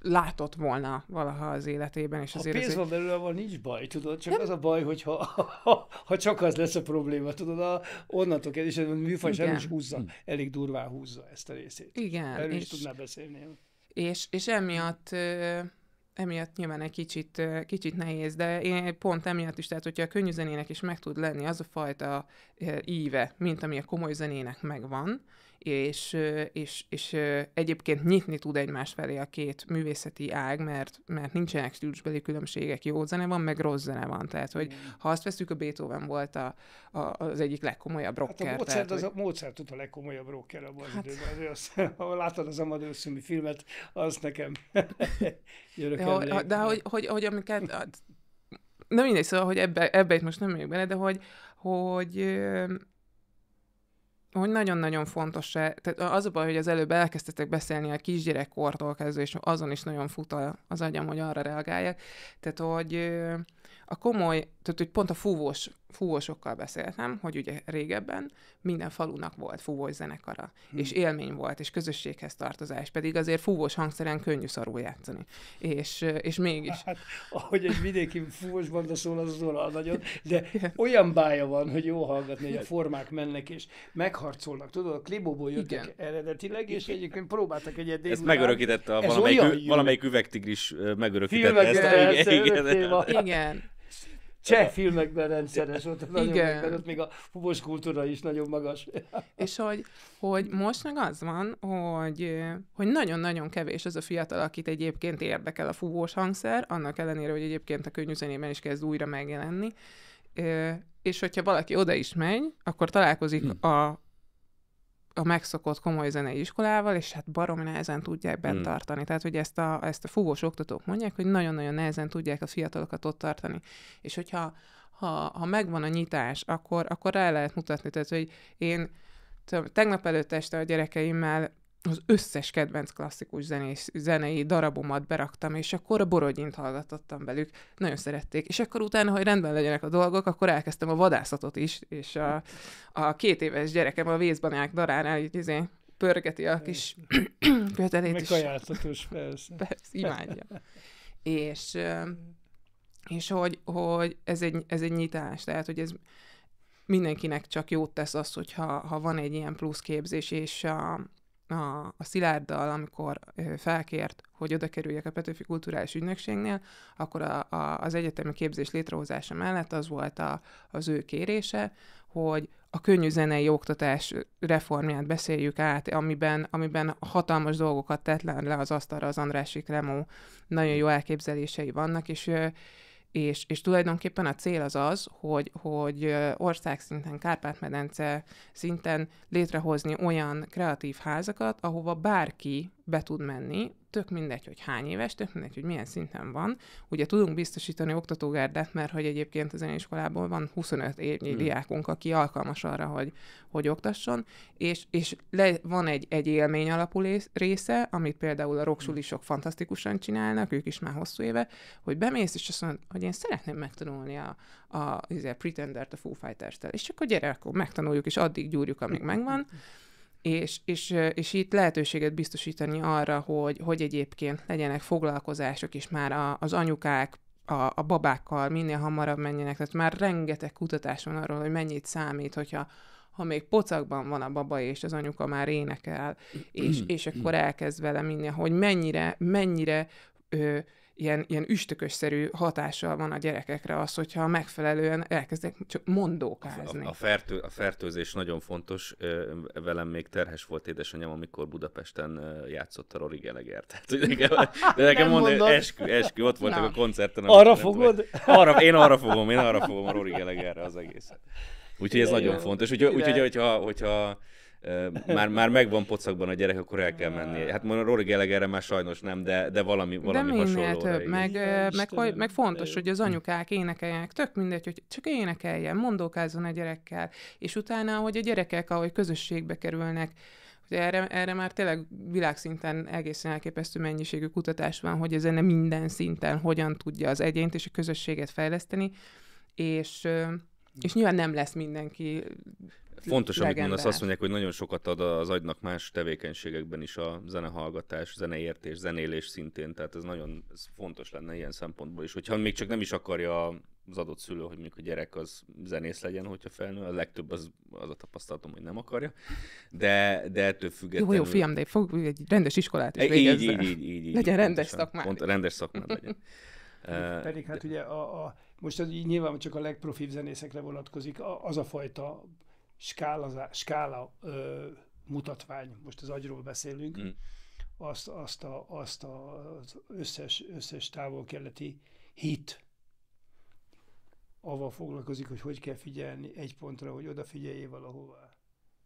látott volna valaha az életében. És azért a pénz van azért... belőle, van nincs baj, tudod, csak nem. az a baj, hogy ha, ha, csak az lesz a probléma, tudod, a, onnantól kell, és a műfaj sem is húzza, hm. elég durván húzza ezt a részét. Igen. Erről és, is tudná beszélni. És, és emiatt emiatt nyilván egy kicsit, kicsit nehéz, de én pont emiatt is, tehát hogyha a könnyű zenének is meg tud lenni az a fajta íve, mint ami a komoly zenének megvan, és, és, és egyébként nyitni tud egymás felé a két művészeti ág, mert, mert nincsenek stílusbeli különbségek, jó zene van, meg rossz zene van. Tehát, hogy ha azt veszük, a Beethoven volt a, a, az egyik legkomolyabb rocker. Hát a Mozart, tehát, az hogy... a Mozart tud a legkomolyabb rocker abban az hát... időben. Azt, ha látod az Amadeus filmet, az nekem de, ha, de hogy, hogy, hogy amiket... Nem mindegy, szóval, hogy ebbe, ebbe itt most nem megyek bele, de hogy, hogy hogy nagyon-nagyon fontos -e, tehát az a baj, hogy az előbb elkezdtetek beszélni a kisgyerekkortól kezdve, és azon is nagyon fut az agyam, hogy arra reagáljak. Tehát, hogy a komoly, tehát hogy pont a fúvós fúvósokkal beszéltem, hogy ugye régebben minden falunak volt fúvós zenekara, hmm. és élmény volt, és közösséghez tartozás, pedig azért fúvós hangszeren könnyű szarul játszani. És, és mégis. Hát, ahogy egy vidéki fúvós banda szól, az szólal nagyon, de olyan bája van, hogy jó hallgatni, hogy a formák mennek, és megharcolnak. Tudod, a klibóból jöttek Igen. eredetileg, és egyébként próbáltak egyet Ez megörökítette a valamelyik, valamelyik üvegtigris megörökítette Filmek ezt. A, igen. igen. Cseh filmekben rendszeres volt, Igen. Meg, ott még a fubos kultúra is nagyon magas. És hogy, hogy most meg az van, hogy, hogy nagyon-nagyon kevés az a fiatal, akit egyébként érdekel a fúvós hangszer, annak ellenére, hogy egyébként a könyvüzenében is kezd újra megjelenni. És hogyha valaki oda is megy, akkor találkozik hmm. a, a megszokott komoly zenei iskolával, és hát barom nehezen tudják bent hmm. tartani. Tehát, hogy ezt a, ezt a fúvós oktatók mondják, hogy nagyon-nagyon nehezen tudják a fiatalokat ott tartani. És hogyha ha, ha megvan a nyitás, akkor, akkor rá lehet mutatni. Tehát, hogy én tegnap előtt este a gyerekeimmel az összes kedvenc klasszikus zenés, zenei darabomat beraktam, és akkor a Borodjint hallgatottam velük, nagyon szerették. És akkor utána, hogy rendben legyenek a dolgok, akkor elkezdtem a vadászatot is, és a, a két éves gyerekem a vészbanák daránál így izé pörgeti a kis kötelét. is. ajánlatos, persze. Persze, imádja. és, és hogy, hogy ez, egy, ez egy nyitás, tehát hogy ez mindenkinek csak jót tesz az, hogyha ha van egy ilyen plusz képzés, és a, a, a Szilárddal, amikor felkért, hogy oda kerüljek a Petőfi Kulturális Ügynökségnél, akkor a, a, az egyetemi képzés létrehozása mellett az volt a, az ő kérése, hogy a könnyű zenei oktatás reformját beszéljük át, amiben, amiben hatalmas dolgokat tett le az asztalra az Andrásik Remó, nagyon jó elképzelései vannak, és és, és tulajdonképpen a cél az az, hogy, hogy országszinten, Kárpát-medence szinten létrehozni olyan kreatív házakat, ahova bárki be tud menni, tök mindegy, hogy hány éves, tök mindegy, hogy milyen szinten van. Ugye tudunk biztosítani oktatógárdát, mert hogy egyébként az iskolából van 25 évnyi hmm. diákunk, aki alkalmas arra, hogy, hogy oktasson, és, és le, van egy, egy élmény alapú része, amit például a roksulisok fantasztikusan csinálnak, ők is már hosszú éve, hogy bemész, és azt mondod, hogy én szeretném megtanulni a, a, izé, a Pretender-t a Foo Fighters-tel, és akkor gyere, akkor megtanuljuk, és addig gyúrjuk, amíg megvan. Hmm és, és, és itt lehetőséget biztosítani arra, hogy, hogy egyébként legyenek foglalkozások, és már a, az anyukák a, a babákkal minél hamarabb menjenek. Tehát már rengeteg kutatás van arról, hogy mennyit számít, hogyha ha még pocakban van a baba, és az anyuka már énekel, és, és akkor elkezd vele minél, hogy mennyire, mennyire ö, ilyen, ilyen üstökösszerű hatással van a gyerekekre az, hogyha megfelelően elkezdek csak mondókázni. A, a, fertő, a fertőzés nagyon fontos. Velem még terhes volt édesanyám, amikor Budapesten játszott a Rory Gallagher. Tehát, hogy nekem, de nekem mondom, mondod. eskü, eskü, ott voltak Na. a koncerten. Arra fogod? Arra, én arra fogom, én arra fogom a Rory Gallagherre az egészet. Úgyhogy ez nagyon fontos. Úgyhogy, úgyhogy hogyha, hogyha már, már megvan pocakban a gyerek, akkor el kell menni. Hát mondom, Rory Gallagherre már sajnos nem, de, de valami, valami de hasonló. Több, meg, meg, hogy, meg, fontos, hogy az anyukák énekeljenek, tök mindegy, hogy csak énekeljen, mondókázzon a gyerekkel, és utána, hogy a gyerekek, ahogy közösségbe kerülnek, hogy erre, erre már tényleg világszinten egészen elképesztő mennyiségű kutatás van, hogy ez ennek minden szinten hogyan tudja az egyént és a közösséget fejleszteni, és és nyilván nem lesz mindenki Fontos, legembert. amit mondasz, azt mondják, hogy nagyon sokat ad az agynak más tevékenységekben is a zenehallgatás, zeneértés, zenélés szintén, tehát ez nagyon ez fontos lenne ilyen szempontból is. Hogyha még csak nem is akarja az adott szülő, hogy mondjuk a gyerek az zenész legyen, hogyha felnő, a legtöbb az, az a tapasztalatom, hogy nem akarja, de, de ettől függetlenül... Jó, jó, fiam, de fog egy rendes iskolát is végezzen, Így, így, így, így, így. Legyen rendes szakmád. Pont, rendes szakmád legyen. Pedig hát ugye a, a, most az így nyilván csak a legprofibb zenészekre vonatkozik, az a fajta skála, skála ö, mutatvány, most az agyról beszélünk, mm. azt, azt, a, azt a, az összes, összes távol-keleti hit avval foglalkozik, hogy hogy kell figyelni egy pontra, hogy odafigyeljél valahova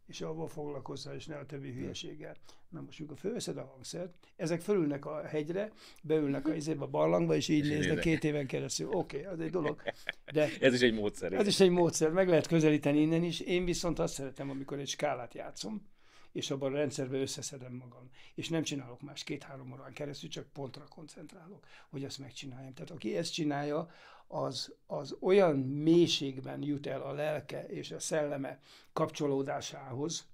és avval foglalkozzál, és ne a többi hm. hülyeséggel. Na most, amikor fölveszed a hangszert, ezek fölülnek a hegyre, beülnek a hm. izébe a barlangba, és így néznek két éven keresztül. Oké, okay, az egy dolog. De ez is egy módszer. Ez is egy módszer, meg lehet közelíteni innen is. Én viszont azt szeretem, amikor egy skálát játszom, és abban a rendszerben összeszedem magam. És nem csinálok más két-három órán keresztül, csak pontra koncentrálok, hogy azt megcsináljam. Tehát aki ezt csinálja, az, az olyan mélységben jut el a lelke és a szelleme kapcsolódásához,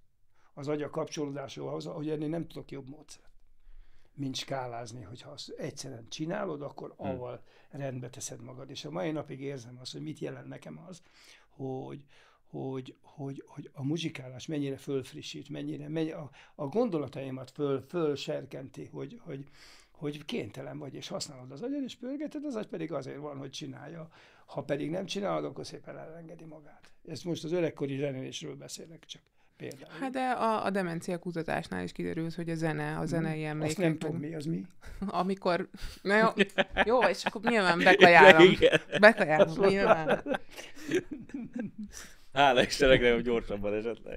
az agya kapcsolódásához, hogy ennél nem tudok jobb módszert mint skálázni, hogyha azt egyszerűen csinálod, akkor hmm. avval rendbe teszed magad. És a mai napig érzem azt, hogy mit jelent nekem az, hogy, hogy, hogy, hogy a muzsikálás mennyire fölfrissít, mennyire, mennyire a, a gondolataimat föl, serkenti, hogy, hogy, hogy kénytelen vagy, és használod az agyad, és pörgeted, az agy pedig azért van, hogy csinálja. Ha pedig nem csinálod, akkor szépen elengedi magát. Ezt most az öregkori zenélésről beszélek csak. Például. Hát de a, a demencia kutatásnál is kiderült, hogy a zene, a hmm. zenei emlékek. Azt nem tudom, mi az mi. Amikor, na jó, jó és akkor nyilván bekajálom. Bekajálom, nyilván. Hála Istennek, hogy gyorsabban esett le.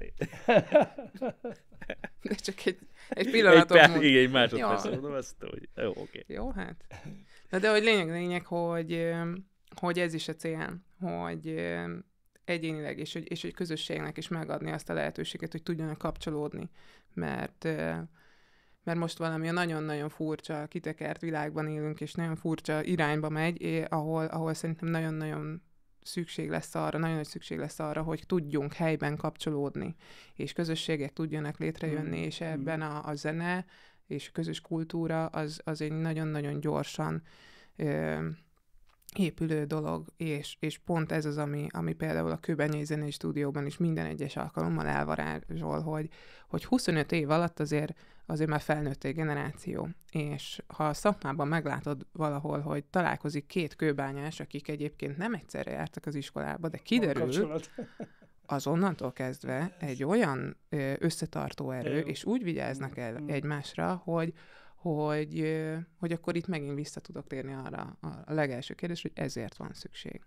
De csak egy, egy pillanatot egy, mond... Igen, egy másodperc ja. mondom, azt hogy jó, oké. Okay. Jó, hát. Na de hogy lényeg, lényeg, hogy, hogy ez is a cél, hogy egyénileg és hogy, és hogy közösségnek is megadni azt a lehetőséget, hogy tudjanak kapcsolódni, mert mert most valami a nagyon-nagyon furcsa, kitekert világban élünk, és nagyon furcsa irányba megy, eh, ahol, ahol szerintem nagyon-nagyon szükség lesz arra, nagyon nagy szükség lesz arra, hogy tudjunk helyben kapcsolódni, és közösségek tudjanak létrejönni, mm. és mm. ebben a, a zene és a közös kultúra az, az egy nagyon-nagyon gyorsan ö, épülő dolog, és, és pont ez az, ami, ami például a Kőbenyei Zenei Stúdióban is minden egyes alkalommal elvarázsol, hogy, hogy 25 év alatt azért, azért már felnőtté generáció, és ha a szakmában meglátod valahol, hogy találkozik két kőbányás, akik egyébként nem egyszerre jártak az iskolába, de kiderül, azonnantól kezdve egy olyan összetartó erő, és úgy vigyáznak el mm-hmm. egymásra, hogy, hogy, hogy akkor itt megint vissza tudok térni arra a legelső kérdés, hogy ezért van szükség.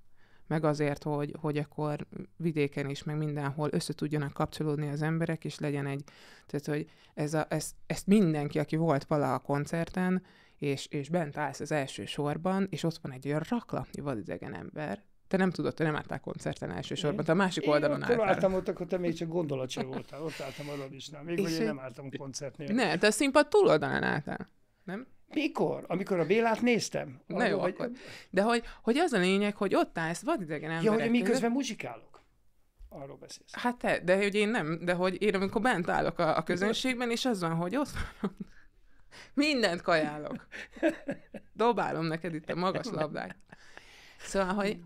Meg azért, hogy, hogy akkor vidéken is, meg mindenhol össze tudjanak kapcsolódni az emberek, és legyen egy, tehát hogy ez a, ez, ezt mindenki, aki volt vala a koncerten, és, és bent állsz az első sorban, és ott van egy olyan raklatni vadidegen ember, te nem tudod, te nem álltál koncerten elsősorban, te a másik én oldalon álltál. Én álltam ott, akkor te még csak gondolat sem voltál, ott álltam a Radisnál, még hogy én nem álltam koncertnél. Ne, te a színpad túloldalán álltál, nem? Mikor? Amikor a Bélát néztem. Na jó, vagy... akkor. De hogy, hogy az a lényeg, hogy ott állsz vadidegen emberek. Ja, hogy miközben muzsikálok. Arról beszélsz. Hát te, de hogy én nem, de hogy én amikor bent állok a, a közönségben, és az van, hogy ott van. Mindent kajálok. Dobálom neked itt a magas labdát. Szóval, hogy,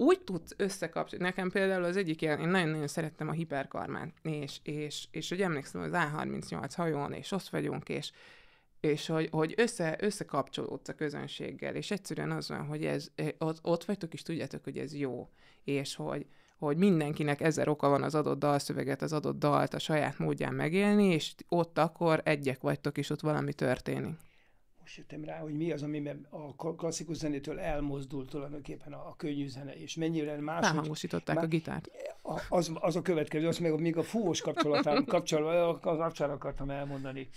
úgy tudsz összekapcsolni. Nekem például az egyik ilyen, én nagyon-nagyon szerettem a hiperkarmát, és, és, és hogy emlékszem, az A38 hajón, és ott vagyunk, és, és hogy, hogy össze, összekapcsolódsz a közönséggel, és egyszerűen az van, hogy ez, eh, ott, ott vagytok, és tudjátok, hogy ez jó, és hogy, hogy mindenkinek ezer oka van az adott dalszöveget, az adott dalt a saját módján megélni, és ott akkor egyek vagytok, és ott valami történik most jöttem rá, hogy mi az, ami a klasszikus zenétől elmozdult tulajdonképpen a, a könnyű zene, és mennyire más. Ráhangosították már, a gitárt. Az, az, a következő, azt még, még a fúvós kapcsolatán kapcsolatban, akartam elmondani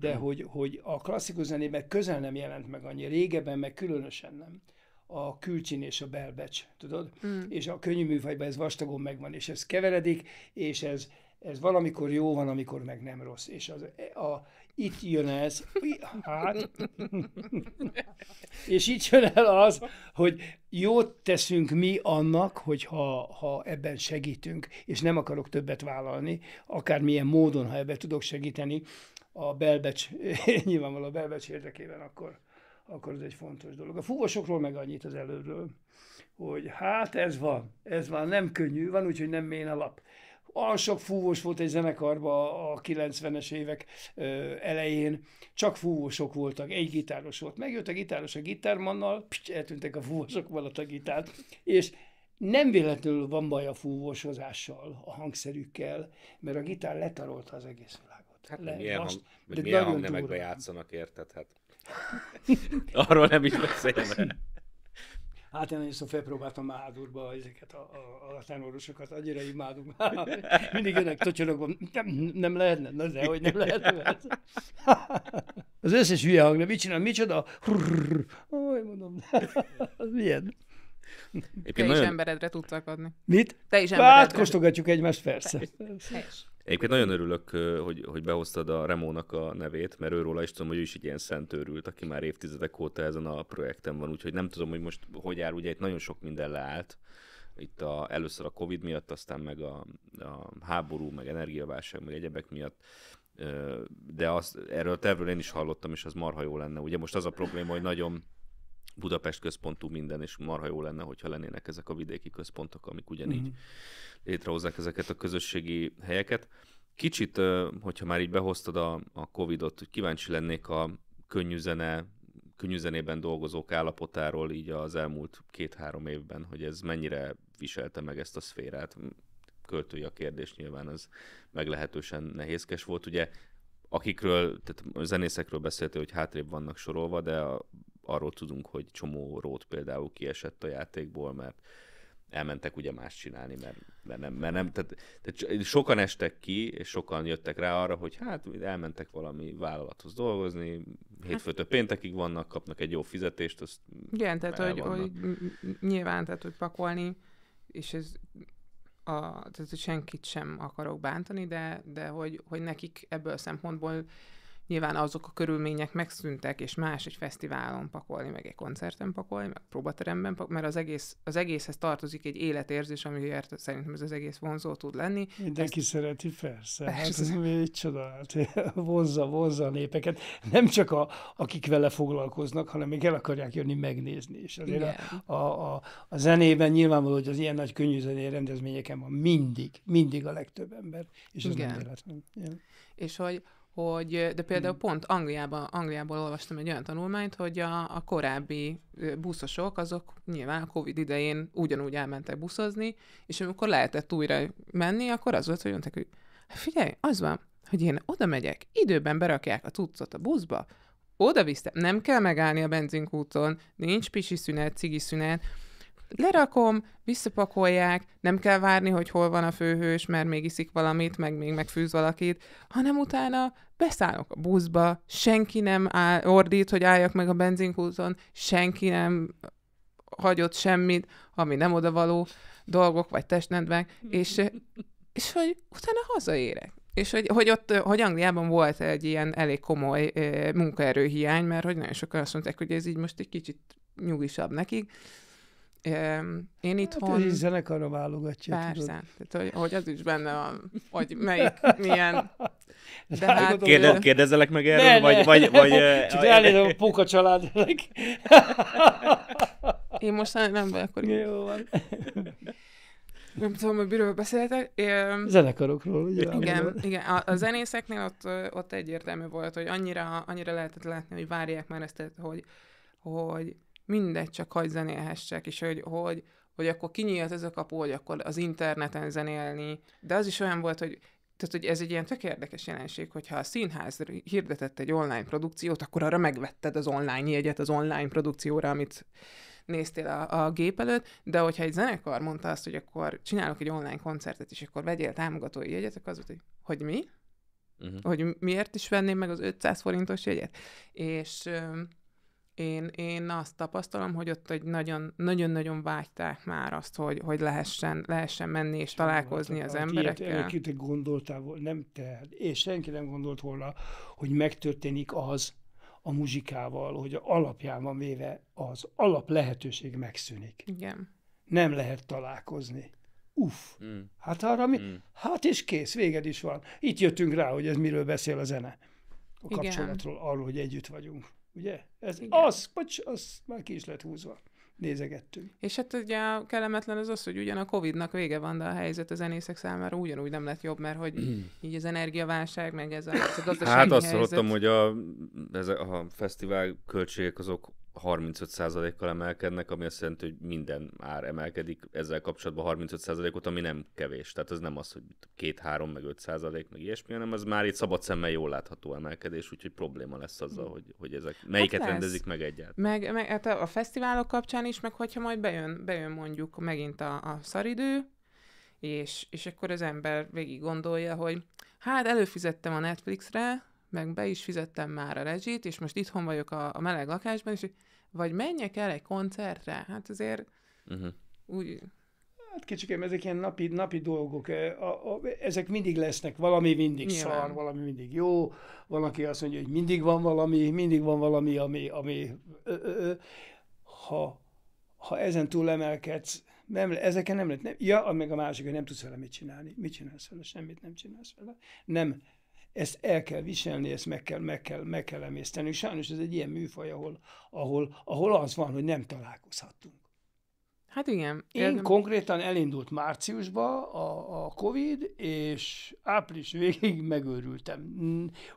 de hmm. hogy, hogy a klasszikus zenében közel nem jelent meg annyi, régebben meg különösen nem a külcsin és a belbecs, tudod? Mm. És a könnyű műfajban ez vastagon megvan, és ez keveredik, és ez, ez valamikor jó, van, amikor meg nem rossz. És az, a, itt jön ez, hát, és itt jön el az, hogy jót teszünk mi annak, hogy ha, ha ebben segítünk, és nem akarok többet vállalni, akármilyen módon, ha ebben tudok segíteni, a belbecs, nyilvánvalóan a belbecs érdekében, akkor, akkor ez egy fontos dolog. A fúvosokról meg annyit az előről, hogy hát ez van, ez van, nem könnyű, van úgy, hogy nem mén a lap alsak fúvós volt egy zenekarba a 90-es évek elején, csak fúvósok voltak, egy gitáros volt. Megjött a gitáros a gitármannal, pcs, eltűntek a fúvósok, maradt a gitár, és nem véletlenül van baj a fúvósozással, a hangszerükkel, mert a gitár letarolta az egész világot. Hát Le, milyen, most, hang, de milyen hangnemekbe játszanak, érted? Hát. Arról nem is beszélve. Hát én nagyon felpróbáltam Mádurba ezeket a, a, a tenorosokat, annyira imádom már. Mindig jönnek tocsorokban, nem, nem lehetne, na de, hogy nem lehetne. Hát. Az összes hülye hang, de mit csinál, micsoda? Oly, mondom, az milyen? Te is emberedre tudsz akadni. Mit? Te is hát, emberedre. Hát kostogatjuk egymást, persze. persze. persze. Egyébként nagyon örülök, hogy, hogy behoztad a Remónak a nevét, mert őróla is tudom, hogy ő is egy ilyen szentőrült, aki már évtizedek óta ezen a projekten van, úgyhogy nem tudom, hogy most hogy áll, ugye itt nagyon sok minden leállt, itt a, először a Covid miatt, aztán meg a, a háború, meg energiaválság, meg egyebek miatt, de az, erről a tervről én is hallottam, és az marha jó lenne. Ugye most az a probléma, hogy nagyon Budapest központú minden, és marha jó lenne, hogyha lennének ezek a vidéki központok, amik ugyanígy mm-hmm. létrehozzák ezeket a közösségi helyeket. Kicsit, hogyha már így behoztad a, a Covid-ot, hogy kíváncsi lennék a könnyű zene, könnyű zenében dolgozók állapotáról így az elmúlt két-három évben, hogy ez mennyire viselte meg ezt a szférát. Költői a kérdés nyilván, az meglehetősen nehézkes volt. Ugye akikről, tehát zenészekről beszéltél, hogy hátrébb vannak sorolva, de a arról tudunk, hogy csomó rót például kiesett a játékból, mert elmentek ugye más csinálni, mert, mert nem, mert nem tehát, tehát sokan estek ki, és sokan jöttek rá arra, hogy hát elmentek valami vállalathoz dolgozni, hát- hétfőtől péntekig vannak, kapnak egy jó fizetést, azt Igen, tehát hogy, hogy nyilván, tehát hogy pakolni, és ez a, tehát hogy senkit sem akarok bántani, de, de hogy, hogy nekik ebből a szempontból Nyilván azok a körülmények megszűntek, és más egy fesztiválon pakolni, meg egy koncerten pakolni, meg próbateremben pakolni, mert az, egész, az egészhez tartozik egy életérzés, amiért szerintem ez az egész vonzó tud lenni. Mindenki Ezt... szereti, persze. persze. Hát ez egy csodálat. vonzza, vonzza a népeket. Nem csak a, akik vele foglalkoznak, hanem még el akarják jönni megnézni. És azért a, a, a, a zenében nyilvánvaló, hogy az ilyen nagy könnyű zenei rendezvényeken van mindig, mindig a legtöbb ember. És ez Igen. nem Igen. És hogy, hogy, de például hmm. pont Angliában, Angliából olvastam egy olyan tanulmányt, hogy a, a korábbi buszosok, azok nyilván a Covid idején ugyanúgy elmentek buszozni, és amikor lehetett újra menni, akkor az volt, hogy mondták, hogy hát figyelj, az van, hogy én oda megyek, időben berakják a cuccot a buszba, oda visztem, nem kell megállni a benzinkúton, nincs pisi szünet, cigi szünet, lerakom, visszapakolják, nem kell várni, hogy hol van a főhős, mert még iszik valamit, meg még megfűz valakit, hanem utána beszállok a buszba, senki nem áll, ordít, hogy álljak meg a benzinkúzon, senki nem hagyott semmit, ami nem odavaló dolgok, vagy testnedvek, és, és hogy utána hazaérek. És hogy, hogy ott, hogy Angliában volt egy ilyen elég komoly eh, munkaerőhiány, mert hogy nagyon sokan azt mondták, hogy ez így most egy kicsit nyugisabb nekik, én hát, itthon... Hát ez zenekarra válogatja, Persze, tudod. Tehát, hogy, hogy az is benne van, hogy melyik, milyen... De hát, Kérdez, kérdezelek meg erről, ne, vagy... Ne, vagy, ne, vagy ne, csak elnézem a puka család. Én most nem vagyok akkor... Jó van. Nem tudom, hogy miről beszéltek. Én... Zenekarokról, ugye? Igen, igen. A, a zenészeknél ott, ott egyértelmű volt, hogy annyira, annyira lehetett látni, hogy várják már ezt, hogy, hogy mindegy, csak hagy zenélhessek, és hogy, hogy, hogy akkor kinyílt ez a kapu, hogy akkor az interneten zenélni. De az is olyan volt, hogy tehát, hogy ez egy ilyen tök érdekes jelenség, hogyha a színház hirdetett egy online produkciót, akkor arra megvetted az online jegyet, az online produkcióra, amit néztél a, a gép előtt, de hogyha egy zenekar mondta azt, hogy akkor csinálok egy online koncertet, és akkor vegyél támogatói jegyet, akkor az volt, hogy, hogy mi? Uh-huh. Hogy miért is venném meg az 500 forintos jegyet? És én, én azt tapasztalom, hogy ott egy nagyon, nagyon-nagyon vágyták már azt, hogy, hogy lehessen, lehessen menni és találkozni az emberekkel. Ilyet, ilyet gondoltál, nem te, és senki nem gondolt volna, hogy megtörténik az a muzsikával, hogy alapján van véve az alap lehetőség megszűnik. Igen. Nem lehet találkozni. Uff, mm. hát arra mi? Mm. Hát és kész, véged is van. Itt jöttünk rá, hogy ez miről beszél a zene. A kapcsolatról, Igen. arról, hogy együtt vagyunk. Ugye? Ez Igen. az, bocs, az már ki is lett húzva. Nézegettünk. És hát ugye kellemetlen az az, hogy ugyan a Covid-nak vége van, de a helyzet a zenészek számára ugyanúgy nem lett jobb, mert hogy így az energiaválság, meg ez a, ez a hát gazdasági Hát azt helyzet... hallottam, hogy a, ez a, a fesztivál költségek azok 35%-kal emelkednek, ami azt jelenti, hogy minden ár emelkedik ezzel kapcsolatban 35%-ot, ami nem kevés. Tehát ez nem az, hogy 2-3 meg 5% meg ilyesmi, hanem ez már itt szabad szemmel jól látható emelkedés, úgyhogy probléma lesz azzal, hogy, hogy ezek melyiket hát rendezik meg egyáltalán. Meg, meg hát a fesztiválok kapcsán is, meg hogyha majd bejön, bejön mondjuk megint a, a szaridő, és, és akkor az ember végig gondolja, hogy hát előfizettem a Netflixre, meg be is fizettem már a rezsit, és most itthon vagyok a, a meleg lakásban, és vagy menjek el egy koncertre? Hát azért uh-huh. úgy... Hát kicsikém, ezek ilyen napi, napi dolgok. E, a, a, ezek mindig lesznek, valami mindig Nyilván. szar, valami mindig jó, van, aki azt mondja, hogy mindig van valami, mindig van valami, ami... ami ö, ö, ö, ha, ha ezen túl emelkedsz, nem, ezeken nem lehet. Nem, ja, meg a másik, hogy nem tudsz vele mit csinálni. Mit csinálsz vele? Semmit nem csinálsz vele. Nem ezt el kell viselni, ezt meg kell, meg kell, meg kell emészteni. És sajnos ez egy ilyen műfaj, ahol, ahol, ahol az van, hogy nem találkozhatunk. Hát igen. Én érdem. konkrétan elindult márciusba a, a Covid, és április végig megőrültem.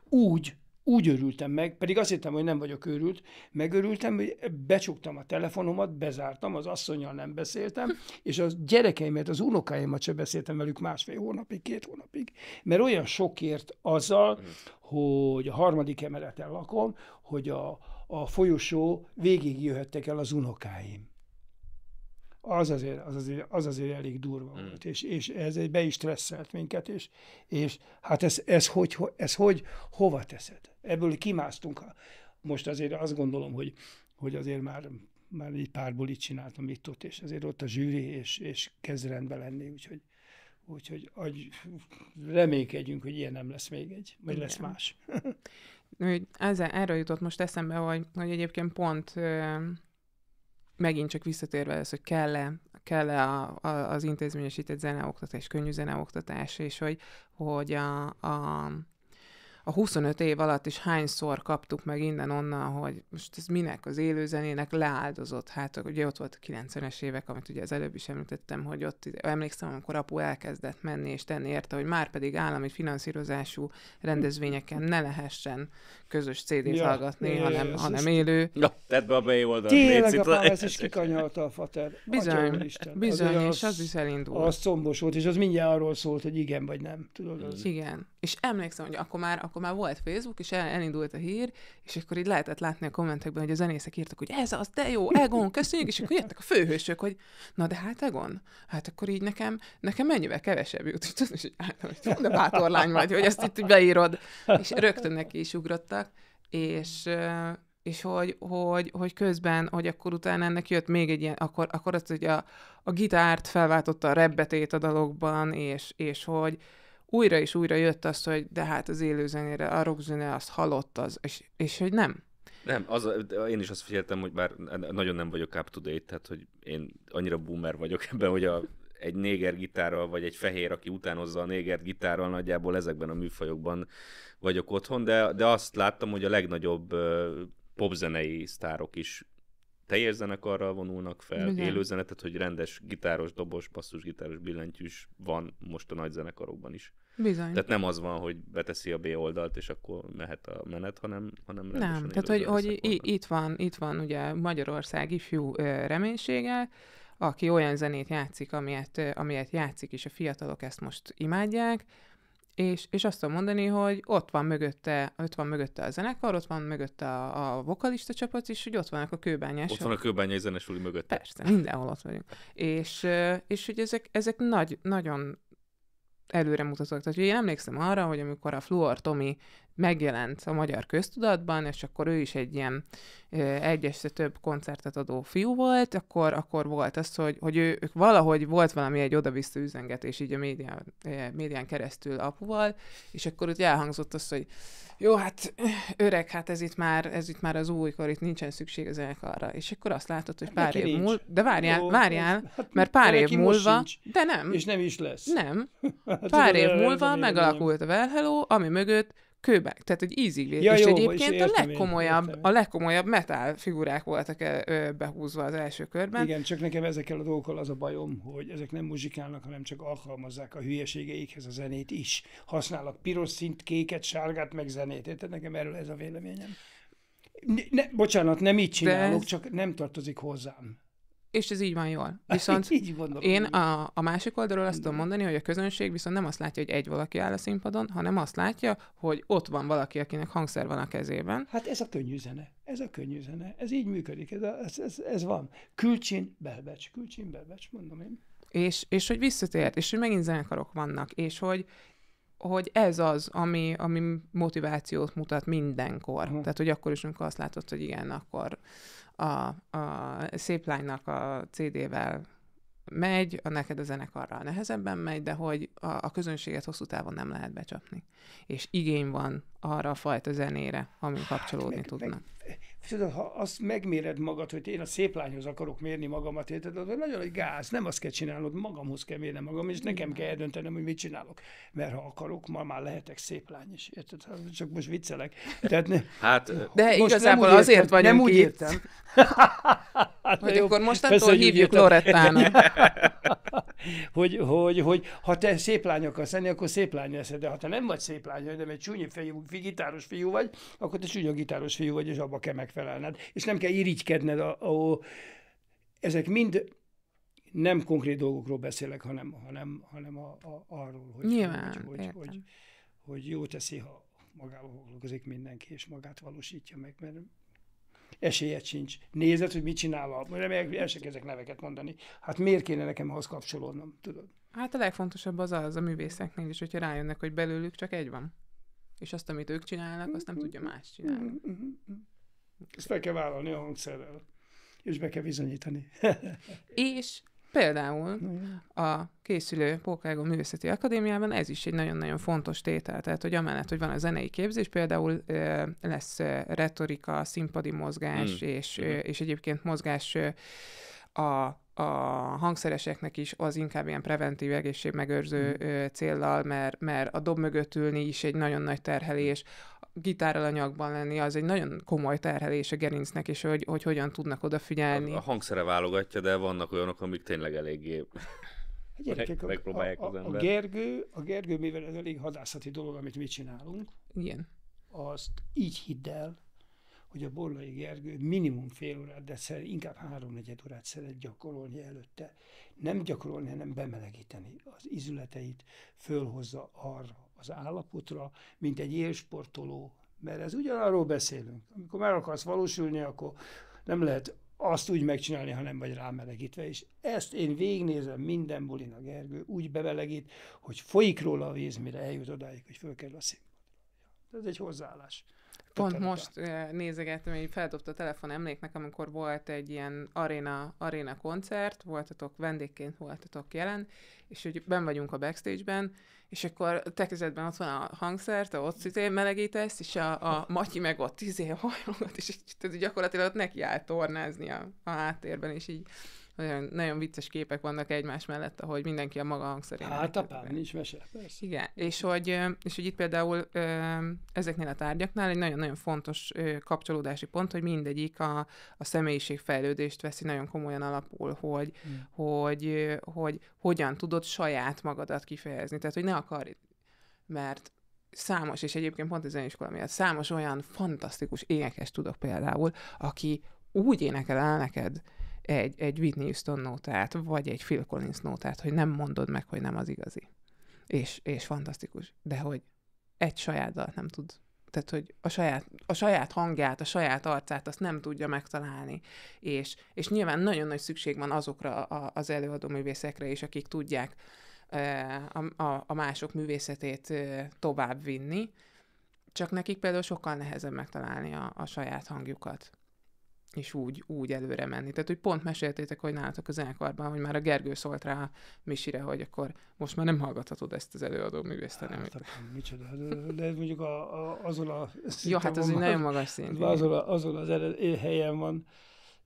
Úgy, úgy örültem meg, pedig azt hittem, hogy nem vagyok őrült, megörültem, hogy becsuktam a telefonomat, bezártam, az asszonyjal nem beszéltem, és a gyerekeimet, az unokáimat se beszéltem velük másfél hónapig, két hónapig, mert olyan sokért azzal, mm. hogy a harmadik emeleten lakom, hogy a, a folyosó végig jöhettek el az unokáim az azért, az azért, az azért elég durva mm. volt, és, és ez egy be is stresszelt minket, és, és hát ez, ez, hogy, ez hogy, hova teszed? Ebből kimásztunk. Most azért azt gondolom, hogy, hogy azért már már egy pár bulit csináltam itt ott, és azért ott a zsűri, és, és kezd rendben lenni, úgyhogy, úgyhogy agy, reménykedjünk, hogy ilyen nem lesz még egy, vagy lesz más. Úgy, ezzel, erről jutott most eszembe, hogy, hogy egyébként pont megint csak visszatérve ez, hogy kell-e kell -e a, a, az intézményesített zeneoktatás, könnyű zeneoktatás, és hogy, hogy a, a a 25 év alatt is hányszor kaptuk meg innen-onnan, hogy most ez minek az élőzenének leáldozott. Hát ugye ott volt a 90-es évek, amit ugye az előbb is említettem, hogy ott emlékszem, amikor apu elkezdett menni és tenni érte, hogy már pedig állami finanszírozású rendezvényeken ne lehessen közös CD-t ja, hallgatni, ja, hanem, ja, hanem élő. Na, tedd be a B oldalt. Tényleg a ez is kikanyalta a fater. Bizony, bizony, az, és az is elindult. Az szombos volt, és az mindjárt arról szólt, hogy igen vagy nem. Tudod, az... Igen. És emlékszem, hogy akkor már, akkor akkor már volt Facebook, és elindult a hír, és akkor így lehetett látni a kommentekben, hogy a zenészek írtak, hogy ez az, de jó, Egon, köszönjük, és akkor jöttek a főhősök, hogy na de hát Egon, hát akkor így nekem, nekem mennyivel kevesebb jut, és hát, tudom, hogy de bátor lány vagy, hogy ezt itt beírod, és rögtön neki is ugrottak, és és hogy, hogy, hogy közben, hogy akkor utána ennek jött még egy ilyen, akkor, akkor azt, hogy a, a gitárt felváltotta a rebbetét a dalokban, és, és hogy, újra és újra jött az, hogy de hát az élőzenére, a rockzene azt halott az, és, és hogy nem. Nem, az, én is azt figyeltem, hogy bár nagyon nem vagyok up to date, tehát hogy én annyira boomer vagyok ebben, hogy a, egy néger gitárral, vagy egy fehér, aki utánozza a néger gitárral, nagyjából ezekben a műfajokban vagyok otthon, de, de azt láttam, hogy a legnagyobb popzenei sztárok is teljes zenekarral vonulnak fel, Igen. élő zenetet, hogy rendes gitáros, dobos, basszusgitáros, billentyűs van most a nagy zenekarokban is. Bizony. Tehát nem az van, hogy beteszi a B oldalt, és akkor mehet a menet, hanem, hanem Nem, tehát hogy, hogy itt van, itt van ugye Magyarország ifjú reménysége, aki olyan zenét játszik, amilyet, amilyet játszik, és a fiatalok ezt most imádják, és, és azt tudom mondani, hogy ott van mögötte, ott van mögötte a zenekar, ott van mögötte a, a vokalista csapat, és hogy ott vannak a kőbányások. Ott van a kőbányai zenesúli mögött. Persze, mindenhol ott vagyunk. és, és hogy ezek, ezek nagy, nagyon előre mutatók. Tehát hogy én emlékszem arra, hogy amikor a Fluor Tomi megjelent a magyar köztudatban, és akkor ő is egy ilyen egyes több koncertet adó fiú volt, akkor, akkor volt az, hogy, hogy ő, ők valahogy volt valami egy oda-vissza üzengetés így a médián, médián keresztül apuval, és akkor ott elhangzott az, hogy jó, hát öreg, hát ez itt már, ez itt már az újkor, itt nincsen szükség az arra. És akkor azt látod, hogy pár Neki év múlva, de várjál, jó, várjál, hát, mert pár év múlva, de nem. És nem is lesz. Nem. Hát pár év múlva megalakult a Well Hello, ami mögött kőbe, tehát egy ízigli. Ja, és jó, egyébként és a legkomolyabb, én, értem. a legkomolyabb metal figurák voltak eh, behúzva az első körben. Igen, csak nekem ezekkel a dolgokkal az a bajom, hogy ezek nem muzsikálnak, hanem csak alkalmazzák a hülyeségeikhez a zenét is. Használnak piros szint, kéket, sárgát, meg zenét. Érted nekem erről ez a véleményem. Ne, ne, bocsánat, nem így csinálok, ez... csak nem tartozik hozzám és ez így van jól. Viszont így gondolom, én a, a másik oldalról azt tudom mondani, hogy a közönség viszont nem azt látja, hogy egy valaki áll a színpadon, hanem azt látja, hogy ott van valaki, akinek hangszer van a kezében. Hát ez a könnyű zene. Ez a könnyű zene. Ez így működik. Ez, a, ez, ez, ez van. Külcsin, belbecs. Külcsin, belbecs, mondom én. És, és hogy visszatért, és hogy megint zenekarok vannak, és hogy hogy ez az, ami, ami motivációt mutat mindenkor. Uh-huh. Tehát, hogy akkor is, amikor azt látod, hogy igen, akkor a, a szép lánynak a CD-vel megy, a neked a zenekarral nehezebben megy, de hogy a, a közönséget hosszú távon nem lehet becsapni. És igény van arra a fajta zenére, amin hát, kapcsolódni meg, tudnak. Meg, tudod, ha azt megméred magad, hogy én a szép lányhoz akarok mérni magamat, érted, az nagyon egy gáz, nem azt kell csinálnod, magamhoz kell mérnem magam, és nekem kell eldöntenem, hogy mit csinálok. Mert ha akarok, ma már lehetek szép lány is, érted? Hát, csak most viccelek. Tehát ne, hát, de most igazából nem úgy azért vagyunk nem úgy értem. Hát hogy akkor mostantól Persze, hívjuk Lorettának. hogy, hogy, hogy ha te szép lány akarsz lenni, akkor szép lány leszel, de ha te nem vagy szép lány, hanem egy csúnyi fiú, gitáros fiú vagy, akkor te csúnya gitáros fiú vagy, és abba kell megfelelned. És nem kell irigykedned. A, a, ezek mind nem konkrét dolgokról beszélek, hanem, hanem, hanem a, a, arról, hogy, Nyilván, hogy, hogy, hogy, hogy jó teszi, ha magával foglalkozik mindenki, és magát valósítja meg, mert esélyed sincs. Nézed, hogy mit csinál a... Remélek, el se kezdek neveket mondani. Hát miért kéne nekem ahhoz kapcsolódnom, tudod? Hát a legfontosabb az az a művészeknél is, hogyha rájönnek, hogy belőlük csak egy van. És azt, amit ők csinálnak, azt nem mm-hmm. tudja más csinálni. Mm-hmm. Ezt be kell vállalni a hangszerrel. És be kell bizonyítani. és Például a készülő Pókágon Művészeti Akadémiában ez is egy nagyon-nagyon fontos tétel, tehát hogy amellett, hogy van a zenei képzés, például lesz retorika, színpadi mozgás, mm. és, és egyébként mozgás a a hangszereseknek is az inkább ilyen preventív egészségmegőrző mm. céllal, mert, mert a dob mögött ülni is egy nagyon nagy terhelés, gitárral a nyakban lenni, az egy nagyon komoly terhelés a gerincnek, és hogy, hogy hogyan tudnak odafigyelni. A, a hangszere válogatja, de vannak olyanok, amik tényleg eléggé hát Gyerekek, megpróbálják a, a, az ember. A Gergő, a Gergő, mivel ez elég hadászati dolog, amit mi csinálunk, Igen. azt így hidd el, hogy a Borlai Gergő minimum fél órát, de szer, inkább háromnegyed órát szeret gyakorolni előtte. Nem gyakorolni, hanem bemelegíteni az izületeit, fölhozza arra, az állapotra, mint egy élsportoló. Mert ez ugyanarról beszélünk. Amikor meg akarsz valósulni, akkor nem lehet azt úgy megcsinálni, ha nem vagy rámelegítve. És ezt én végnézem minden bulin a Gergő, úgy bevelegít, hogy folyik róla a víz, mire eljut odáig, hogy fölkerül a színpadra. Ez egy hozzáállás. Pont most eh, nézegettem, hogy feldobta a telefon emléknek, amikor volt egy ilyen aréna, aréna koncert, voltatok vendégként, voltatok jelen, és hogy ben vagyunk a backstage-ben, és akkor te kezedben ott van a hangszert, a ott izé melegítesz, és a, a Matyi meg ott izé hajlogat, és így, gyakorlatilag ott neki áll tornázni a, a háttérben, és így olyan, nagyon vicces képek vannak egymás mellett, ahogy mindenki a maga hangszerén. Hát pár, nincs mese, persze. Igen, és hogy, és hogy itt például ezeknél a tárgyaknál egy nagyon-nagyon fontos kapcsolódási pont, hogy mindegyik a, a személyiségfejlődést veszi nagyon komolyan alapul, hogy, hmm. hogy, hogy hogyan tudod saját magadat kifejezni. Tehát, hogy ne akarj, mert számos, és egyébként pont a zeneiskola miatt, számos olyan fantasztikus énekes tudok például, aki úgy énekel el neked egy, egy Whitney Houston nótát, vagy egy Phil Collins nótát, hogy nem mondod meg, hogy nem az igazi. És, és fantasztikus. De hogy egy saját dalt nem tud tehát, hogy a saját, a saját hangját, a saját arcát azt nem tudja megtalálni. És, és nyilván nagyon nagy szükség van azokra a, az előadó művészekre is, akik tudják e, a, a, a mások művészetét e, tovább vinni, csak nekik például sokkal nehezebb megtalálni a, a saját hangjukat és úgy, úgy előre menni. Tehát, hogy pont meséltétek, hogy nálatok az zenekarban, hogy már a Gergő szólt rá Misire, hogy akkor most már nem hallgathatod ezt az előadó hanem. Hát, micsoda, de ez mondjuk a, a, azon a szinten Jó, hát az van, nagyon magas szint. Azon, a, azon az ered, helyen van,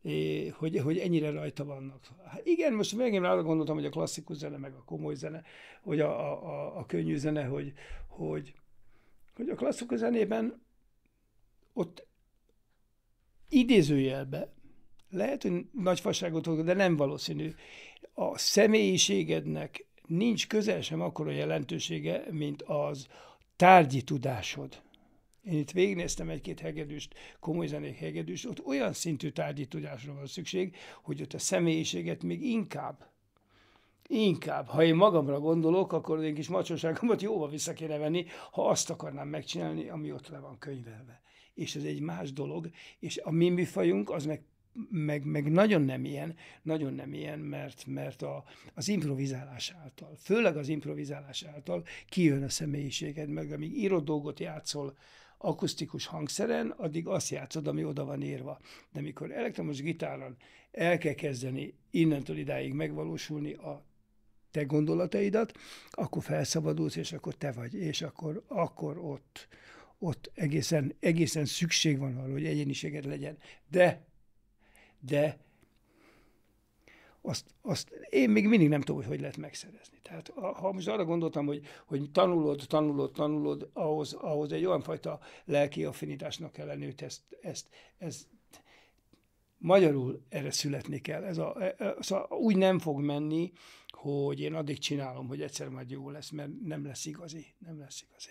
É, hogy, hogy ennyire rajta vannak. Hát igen, most megint arra gondoltam, hogy a klasszikus zene, meg a komoly zene, hogy a, a, a, a könnyű zene, hogy, hogy, hogy a klasszikus zenében ott idézőjelbe, lehet, hogy nagy fasságot fogok, de nem valószínű, a személyiségednek nincs közel sem akkora jelentősége, mint az tárgyi tudásod. Én itt végignéztem egy-két hegedűst, komoly zenék hegedűst, ott olyan szintű tárgyi tudásra van szükség, hogy ott a személyiséget még inkább Inkább, ha én magamra gondolok, akkor én kis macsoságomat jóval vissza kéne venni, ha azt akarnám megcsinálni, ami ott le van könyvelve és ez egy más dolog, és a mi műfajunk az meg meg, meg nagyon nem ilyen, nagyon nem ilyen, mert, mert a, az improvizálás által, főleg az improvizálás által kijön a személyiséged, meg amíg írod dolgot játszol akusztikus hangszeren, addig azt játszod, ami oda van írva. De mikor elektromos gitáron el kell kezdeni innentől idáig megvalósulni a te gondolataidat, akkor felszabadulsz, és akkor te vagy, és akkor, akkor ott, ott egészen, egészen szükség van arra, hogy egyéniséged legyen. De, de azt, azt én még mindig nem tudom, hogy hogy lehet megszerezni. Tehát ha most arra gondoltam, hogy, hogy tanulod, tanulod, tanulod, ahhoz, ahhoz egy olyan fajta lelki affinitásnak kell lenni, hogy ezt, ezt, ezt magyarul erre születni kell. Ez a, ez e, szóval a, úgy nem fog menni, hogy én addig csinálom, hogy egyszer majd jó lesz, mert nem lesz igazi, nem lesz igazi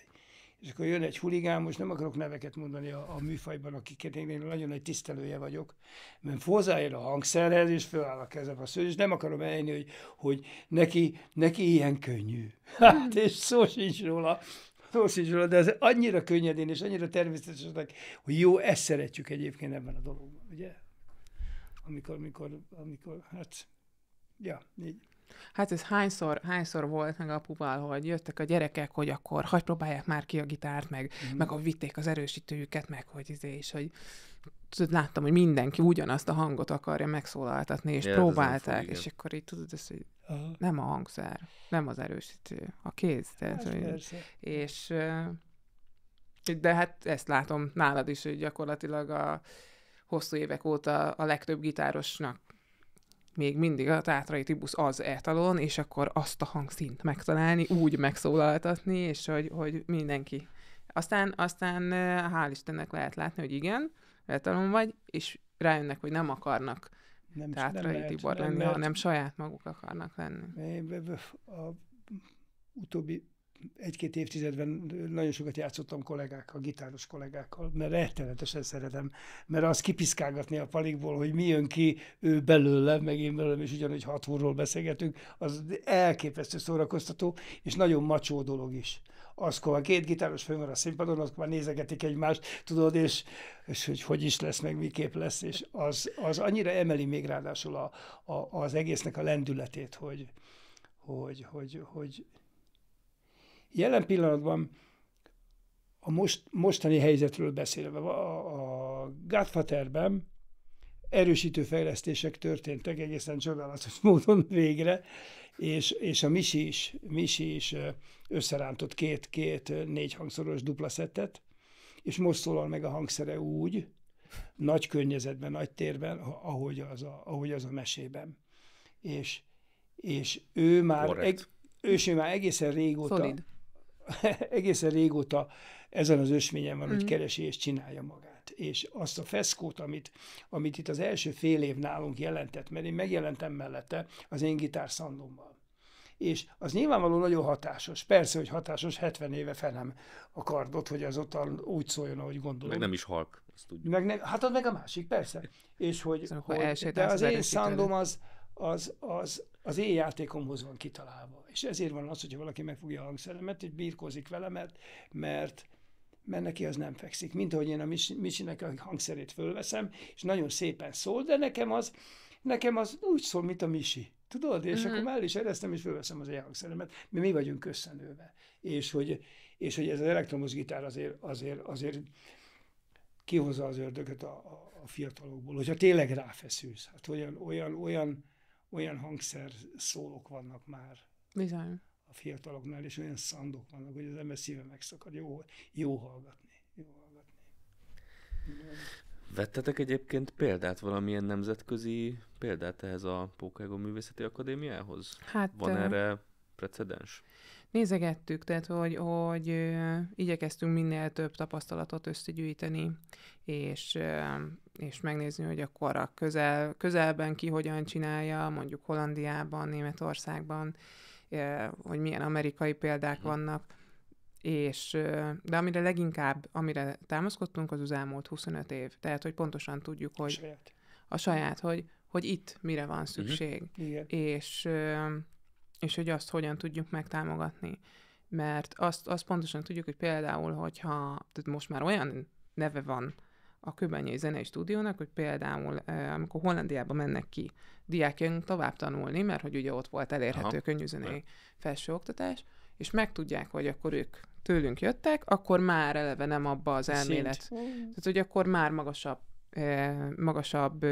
és akkor jön egy huligán, most nem akarok neveket mondani a, a műfajban, akiket én, én nagyon nagy tisztelője vagyok, mert hozzáér a hangszerhez, és föláll a kezem a szőr, és nem akarom elni, hogy, hogy neki, neki ilyen könnyű. Hát, és szó sincs róla, szó sincs róla, de ez annyira könnyedén, és annyira természetesnek, hogy jó, ezt szeretjük egyébként ebben a dologban, ugye? Amikor, amikor, amikor, hát, ja, így. Hát ez hányszor, hányszor volt meg apuval, hogy jöttek a gyerekek, hogy akkor hagyd próbálják már ki a gitárt, meg, mm. meg a vitték az erősítőjüket, meg hogy izé, és hogy tudod, láttam, hogy mindenki ugyanazt a hangot akarja megszólaltatni, és ja, hát próbálták, és akkor így tudod, ez, hogy Aha. nem a hangszer, nem az erősítő, a kéz. Tehát, hát, hogy, és de hát ezt látom nálad is, hogy gyakorlatilag a hosszú évek óta a legtöbb gitárosnak még mindig a tátrai tibusz az etalon, és akkor azt a hangszint megtalálni, úgy megszólaltatni, és hogy, hogy mindenki. Aztán, aztán hál' Istennek lehet látni, hogy igen, etalon vagy, és rájönnek, hogy nem akarnak nem, tátrai nem Tibor lehet, lenni, nem hanem lehet. saját maguk akarnak lenni. A utóbbi egy-két évtizedben nagyon sokat játszottam kollégákkal, gitáros kollégákkal, mert rettenetesen szeretem, mert az kipiszkálgatni a palikból, hogy mi jön ki ő belőle, meg én belőlem, és ugyanúgy hat úrról beszélgetünk, az elképesztő szórakoztató, és nagyon macsó dolog is. Azkor a két gitáros fönn van a színpadon, akkor már nézegetik egymást, tudod, és, és hogy hogy is lesz, meg miképp lesz, és az, az annyira emeli még ráadásul a, a, az egésznek a lendületét, hogy, hogy, hogy, hogy, hogy Jelen pillanatban a most, mostani helyzetről beszélve, a, a Godfatherben erősítő fejlesztések történtek egészen csodálatos módon végre, és, és a Misi is, Misi is összerántott két-két négy hangszoros dupla szettet, és most szólal meg a hangszere úgy, nagy környezetben, nagy térben, ahogy az a, ahogy az a mesében. És, és ő már, eg, ő, ő már egészen régóta Solid. egészen régóta ezen az ösvényen van, mm. hogy keresi és csinálja magát. És azt a feszkót, amit, amit itt az első fél év nálunk jelentett, mert én megjelentem mellette az én gitárszandommal és az nyilvánvaló nagyon hatásos. Persze, hogy hatásos, 70 éve felem a kardot, hogy az ott úgy szóljon, ahogy gondolom. Meg nem is halk, azt tudjuk. Meg nem, hát az meg a másik, persze. És hogy, szóval hogy de az, az én szandom az, az, az, az én játékomhoz van kitalálva. És ezért van az, hogyha valaki megfogja a hangszeremet, és birkózik vele, mert, mert, mert neki az nem fekszik. Mint ahogy én a Misi Misinek a hangszerét fölveszem, és nagyon szépen szól, de nekem az, nekem az úgy szól, mint a Misi. Tudod? És mm-hmm. akkor már is eresztem, és fölveszem az én hangszeremet, mert mi vagyunk összenőve. És hogy, és hogy ez az elektromos gitár azért, azért, azért kihozza az ördögöt a, a, a fiatalokból, hogyha tényleg ráfeszülsz. Hát olyan, olyan, olyan olyan hangszer szólók vannak már Bizony. a fiataloknál, és olyan szandok vannak, hogy az ember szíve megszakad. Jó, jó hallgatni. Jó hallgatni. Vettetek egyébként példát, valamilyen nemzetközi példát ehhez a Pókágon Művészeti Akadémiához? Hát, Van erre precedens? Nézegettük, tehát hogy, hogy igyekeztünk minél több tapasztalatot összegyűjteni, és, és megnézni, hogy akkor a közel, közelben ki hogyan csinálja, mondjuk Hollandiában, Németországban, hogy milyen amerikai példák mhm. vannak és de amire leginkább, amire támaszkodtunk, az az elmúlt 25 év. Tehát, hogy pontosan tudjuk, hogy a saját, a saját hogy, hogy itt mire van mhm. szükség. Uh-huh. Igen. És és hogy azt hogyan tudjuk megtámogatni. Mert azt, azt pontosan tudjuk, hogy például, hogyha tehát most már olyan neve van a Köbenyei Zenei Stúdiónak, hogy például amikor Hollandiába mennek ki diákjaink tovább tanulni, mert hogy ugye ott volt elérhető Aha. zenei felsőoktatás, és megtudják, hogy akkor ők tőlünk jöttek, akkor már eleve nem abba az elmélet. Szint. Tehát, hogy akkor már magasabb magasabb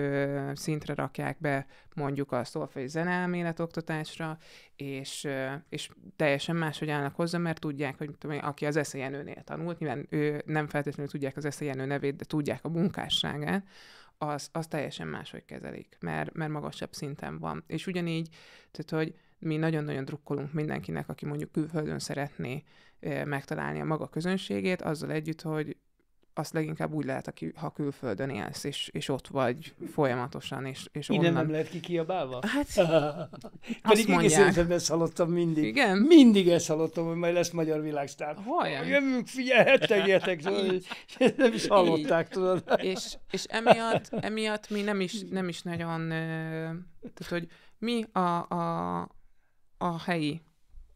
szintre rakják be mondjuk a szolfai zeneelmélet oktatásra, és, és teljesen máshogy állnak hozzá, mert tudják, hogy tudom, aki az eszélyenőnél tanult, nyilván ő nem feltétlenül tudják az eszélyenő nevét, de tudják a munkásságát, az, az teljesen máshogy kezelik, mert, mert magasabb szinten van. És ugyanígy, tehát, hogy mi nagyon-nagyon drukkolunk mindenkinek, aki mondjuk külföldön szeretné megtalálni a maga közönségét, azzal együtt, hogy azt leginkább úgy lehet, ha külföldön élsz, és, és ott vagy folyamatosan, és, és Innen onnan... nem lehet kikiabálva? Hát, Pedig egész életemben ezt hallottam mindig. Igen? Mindig ezt hallottam, hogy majd lesz magyar világsztár. Olyan? Jövünk, figyelj, hettegjetek, szóval nem is hallották, tudod. És, és emiatt, emiatt mi nem is, nem is nagyon... Tehát, hogy mi a, a, a helyi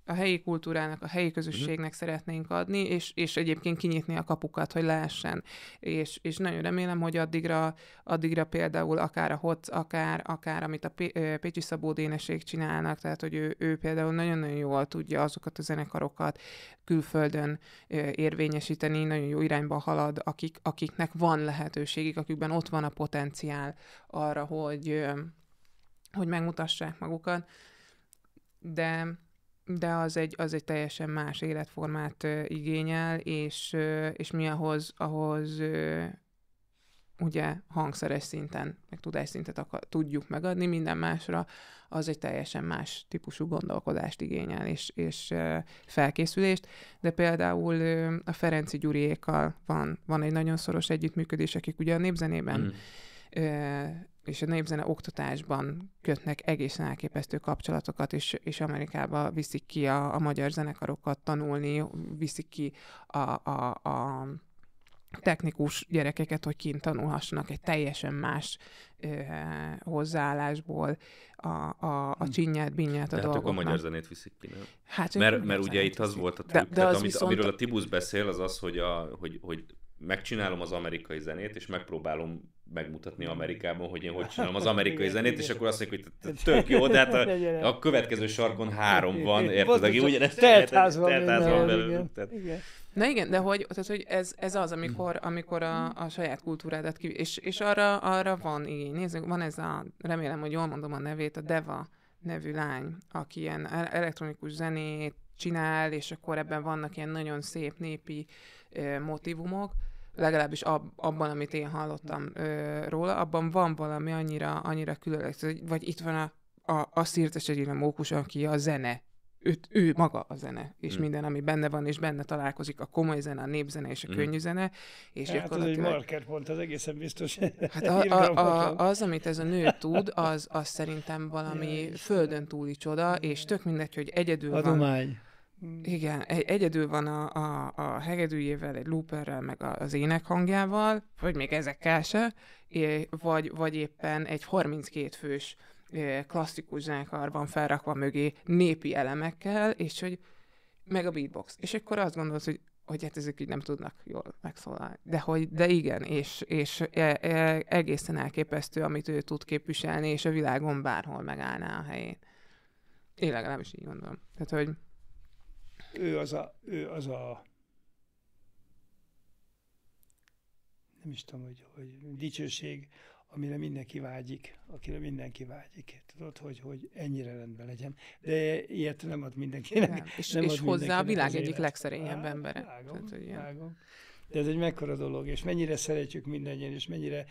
a helyi kultúrának, a helyi közösségnek uh-huh. szeretnénk adni, és, és egyébként kinyitni a kapukat, hogy lehessen. És, és nagyon remélem, hogy addigra, addigra például akár a hot akár, akár amit a Pécsi Szabó Déneség csinálnak, tehát hogy ő, ő például nagyon-nagyon jól tudja azokat a zenekarokat külföldön érvényesíteni, nagyon jó irányba halad, akik, akiknek van lehetőségük, akikben ott van a potenciál arra, hogy, hogy megmutassák magukat. De de az egy, az egy teljesen más életformát ö, igényel, és, ö, és mi ahhoz, ahhoz ö, ugye hangszeres szinten, meg szintet akar, tudjuk megadni, minden másra az egy teljesen más típusú gondolkodást igényel, és, és ö, felkészülést, de például ö, a Ferenci Gyuriékkal van, van egy nagyon szoros együttműködés, akik ugye a népzenében mm és a népzene oktatásban kötnek egészen elképesztő kapcsolatokat, és, és Amerikába viszik ki a, a magyar zenekarokat tanulni, viszik ki a, a, a technikus gyerekeket, hogy kint tanulhassanak egy teljesen más ö, hozzáállásból a, a, a hm. csinyát, binyát a de dolgoknak. Hát akkor a magyar zenét viszik ki, nem? Hát, mert, mert ugye itt az volt a trükk, de, de tehát, amit, viszont... amiről a Tibusz beszél, az az, hogy, a, hogy, hogy megcsinálom az amerikai zenét, és megpróbálom megmutatni Amerikában, hogy én hogy csinálom az amerikai zenét, és akkor azt mondjuk, hogy tök jó, de hát a, a következő sarkon három van, érted, aki ugyanezt teltház van, teltház van Igen. Na igen, de hogy, tehát, hogy ez, ez az, amikor, amikor a, a saját kultúrádat ki, és, és arra, arra van igény. Nézzük, van ez a, remélem, hogy jól mondom a nevét, a Deva nevű lány, aki ilyen elektronikus zenét csinál, és akkor ebben vannak ilyen nagyon szép népi motivumok, legalábbis ab, abban, amit én hallottam ö, róla, abban van valami annyira, annyira különleges, vagy itt van a, a, a szirtes egyéni mókus, aki a zene ő, ő maga a zene, és hmm. minden, ami benne van, és benne találkozik a komoly zene, a népzene és a hmm. könnyű zene. És hát gyakorlatilag... ez egy pont, az egészen biztos. Hát a, a, a, az, amit ez a nő tud, az, az szerintem valami földön túli csoda, és tök mindegy, hogy egyedül Adomány. van Mm. Igen, egy, egyedül van a, a, a hegedűjével, egy looperrel, meg a, az ének hangjával, vagy még ezekkel se, vagy, vagy éppen egy 32 fős klasszikus zenekarban van felrakva mögé népi elemekkel, és hogy meg a beatbox. És akkor azt gondolod, hogy hogy hát ezek így nem tudnak jól megszólalni. De hogy, de igen, és, és e, e, egészen elképesztő, amit ő tud képviselni, és a világon bárhol megállná a helyén. Én legalábbis így gondolom. Tehát, hogy ő az a, ő az a nem is tudom, hogy, hogy dicsőség, amire mindenki vágyik, akire mindenki vágyik. Tudod, hogy, hogy ennyire rendben legyen. De ilyet nem ad mindenkinek. Nem. És, nem és ad hozzá a világ egyik legszerényebb embere. Vágom, Tehát, hogy vágom. De ez egy mekkora dolog, és mennyire szeretjük mindennyien, és mennyire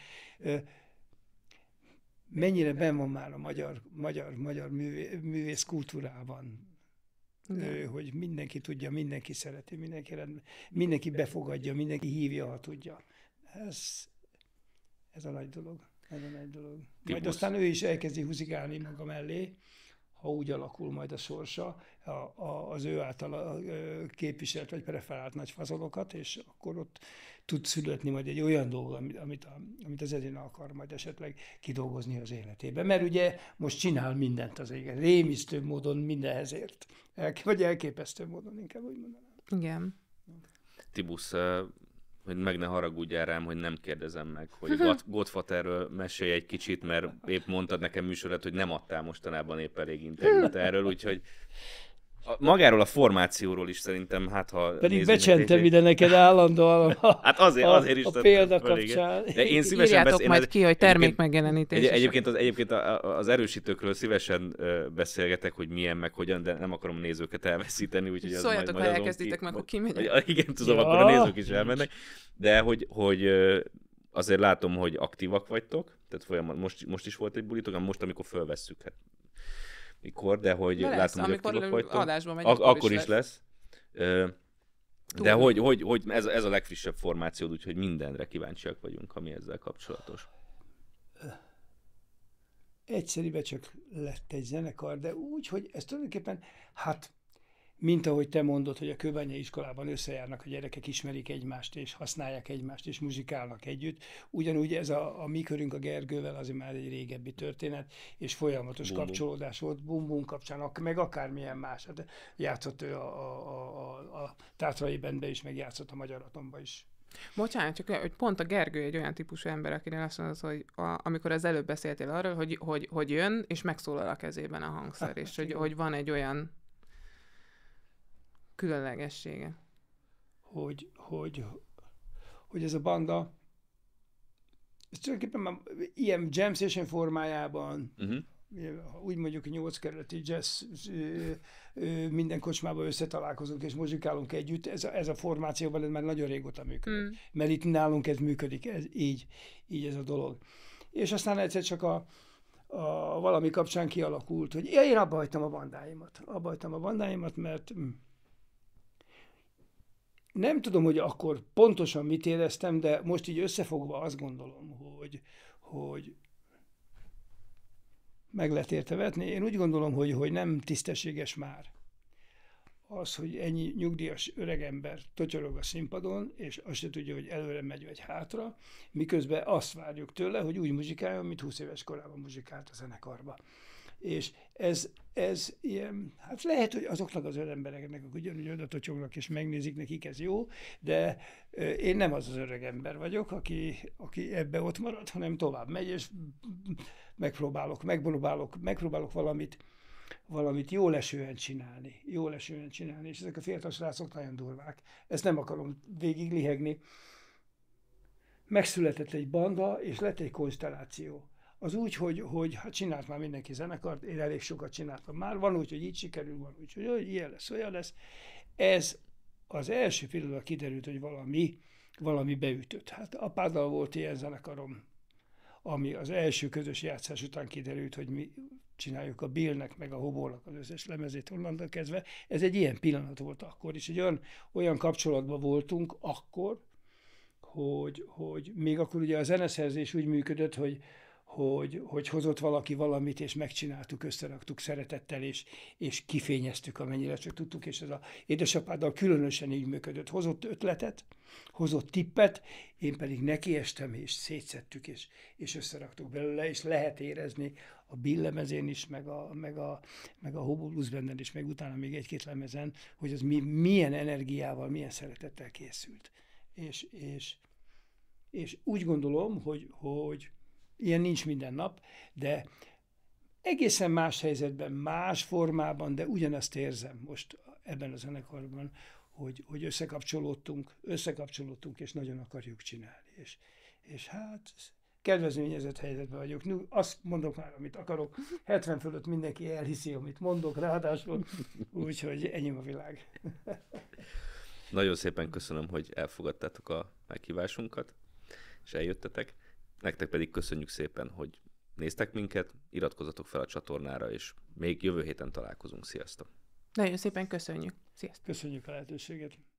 mennyire ben van már a magyar, magyar, magyar művész kultúrában igen. hogy mindenki tudja, mindenki szereti, mindenki, rendben, mindenki befogadja, mindenki hívja, ha tudja. Ez, ez a nagy dolog. Ez a nagy dolog. Majd aztán ő is elkezdi húzigálni maga mellé, ha úgy alakul majd a sorsa, a, a, az ő által képviselt vagy preferált nagy fazolokat, és akkor ott tud születni majd egy olyan dolog, amit, amit, amit az Edina akar majd esetleg kidolgozni az életében, Mert ugye most csinál mindent az égen, rémisztő módon mindenhez ért, Elk- vagy elképesztő módon, inkább úgy mondanám. Igen. Tibusz, hogy meg ne haragudjál rám, hogy nem kérdezem meg, hogy mhm. Godfatherről mesélj egy kicsit, mert épp mondtad nekem műsorát, hogy nem adtál mostanában épp elég interjút erről, úgyhogy a, magáról a formációról is szerintem, hát ha... Pedig becsentem ide neked állandóan a, hát azért, azért is a, a példa kapcsán. De én szívesen Írjátok beszél, majd ki, hogy termék megjelenítés. Egy, egyébként, az, egyébként a, az erősítőkről szívesen beszélgetek, hogy milyen, meg hogyan, de nem akarom nézőket elveszíteni, úgyhogy az majd, majd ha elkezditek, ki, meg akkor kimegyek. Igen, tudom, ja. akkor a nézők is elmennek. De hogy, hogy azért látom, hogy aktívak vagytok, tehát folyamat, most, most is volt egy bulitok, most, amikor fölvesszük, hát mikor, de hogy de lesz, látom, hogy a adásban Megy, akkor, akkor is, lesz. lesz. De hogy, hogy, hogy ez, ez a legfrissebb formációd, úgyhogy mindenre kíváncsiak vagyunk, ami ezzel kapcsolatos. Egyszerűen csak lett egy zenekar, de úgy, hogy ez tulajdonképpen, hát mint ahogy te mondod, hogy a kőbányai iskolában összejárnak a gyerekek, ismerik egymást, és használják egymást, és muzsikálnak együtt. Ugyanúgy ez a, a mi körünk a Gergővel azért már egy régebbi történet, és folyamatos Bum-bum. kapcsolódás volt bum kapcsán, meg akármilyen más. Hát játszott ő a, a, a, a Tátrai Bendbe is, meg játszott a Magyar Atomba is. Bocsánat, csak hogy pont a Gergő egy olyan típusú ember, akinél azt mondod, hogy a, amikor az előbb beszéltél arról, hogy, hogy, hogy jön, és megszólal a kezében a hangszer, és hogy, hogy van egy olyan különlegessége? Hogy, hogy, hogy ez a banda ez tulajdonképpen már ilyen jam session formájában, uh-huh. úgy mondjuk nyolc kerületi jazz, minden kocsmában összetalálkozunk és muzsikálunk együtt, ez a, ez a formációban ez már nagyon régóta működik. Uh-huh. Mert itt nálunk ez működik, ez így, így ez a dolog. És aztán egyszer csak a, a valami kapcsán kialakult, hogy én abba hagytam a bandáimat. Abba hagytam a bandáimat, mert hm, nem tudom, hogy akkor pontosan mit éreztem, de most így összefogva azt gondolom, hogy, hogy meg lehet érte vetni. Én úgy gondolom, hogy, hogy nem tisztességes már az, hogy ennyi nyugdíjas öregember totyorog a színpadon, és azt se tudja, hogy előre megy vagy hátra, miközben azt várjuk tőle, hogy úgy muzsikáljon, mint 20 éves korában muzsikált a zenekarba és ez, ez ilyen, hát lehet, hogy azoknak az öregembereknek, akik ugyanúgy odatocsognak és megnézik, nekik ez jó, de én nem az az öreg ember vagyok, aki, aki ebbe ott marad, hanem tovább megy, és megpróbálok, megpróbálok, megpróbálok valamit, valamit jó lesően csinálni, jó lesően csinálni, és ezek a fiatal srácok nagyon durvák. Ezt nem akarom végig lihegni. Megszületett egy banda, és lett egy konstelláció az úgy, hogy, hogy hát csinált már mindenki zenekart, én elég sokat csináltam már, van úgy, hogy így sikerül, van úgy, hogy, hogy ilyen lesz, olyan lesz. Ez az első pillanatban kiderült, hogy valami, valami beütött. Hát apáddal volt ilyen zenekarom, ami az első közös játszás után kiderült, hogy mi csináljuk a Billnek, meg a Hobónak az összes lemezét onnantól kezdve. Ez egy ilyen pillanat volt akkor, és egy olyan, olyan kapcsolatban voltunk akkor, hogy, hogy még akkor ugye a zeneszerzés úgy működött, hogy, hogy, hogy hozott valaki valamit, és megcsináltuk, összeraktuk szeretettel, és, és kifényeztük, amennyire csak tudtuk, és ez a édesapáddal különösen így működött. Hozott ötletet, hozott tippet, én pedig nekiestem, és szétszettük, és, és összeraktuk belőle, és lehet érezni a billemezén is, meg a, meg a, meg a benned is, meg utána még egy-két lemezen, hogy az mi, milyen energiával, milyen szeretettel készült. És, és, és úgy gondolom, hogy, hogy Ilyen nincs minden nap, de egészen más helyzetben, más formában, de ugyanazt érzem most ebben a zenekarban, hogy, hogy összekapcsolódtunk, összekapcsolódtunk, és nagyon akarjuk csinálni. És, és hát kedvezményezett helyzetben vagyok. Nu, azt mondok már, amit akarok. 70 fölött mindenki elhiszi, amit mondok, ráadásul. Úgyhogy ennyi a világ. Nagyon szépen köszönöm, hogy elfogadtátok a meghívásunkat, és eljöttetek. Nektek pedig köszönjük szépen, hogy néztek minket, iratkozzatok fel a csatornára, és még jövő héten találkozunk. Sziasztok! Nagyon szépen köszönjük. Sziasztok! Köszönjük a lehetőséget.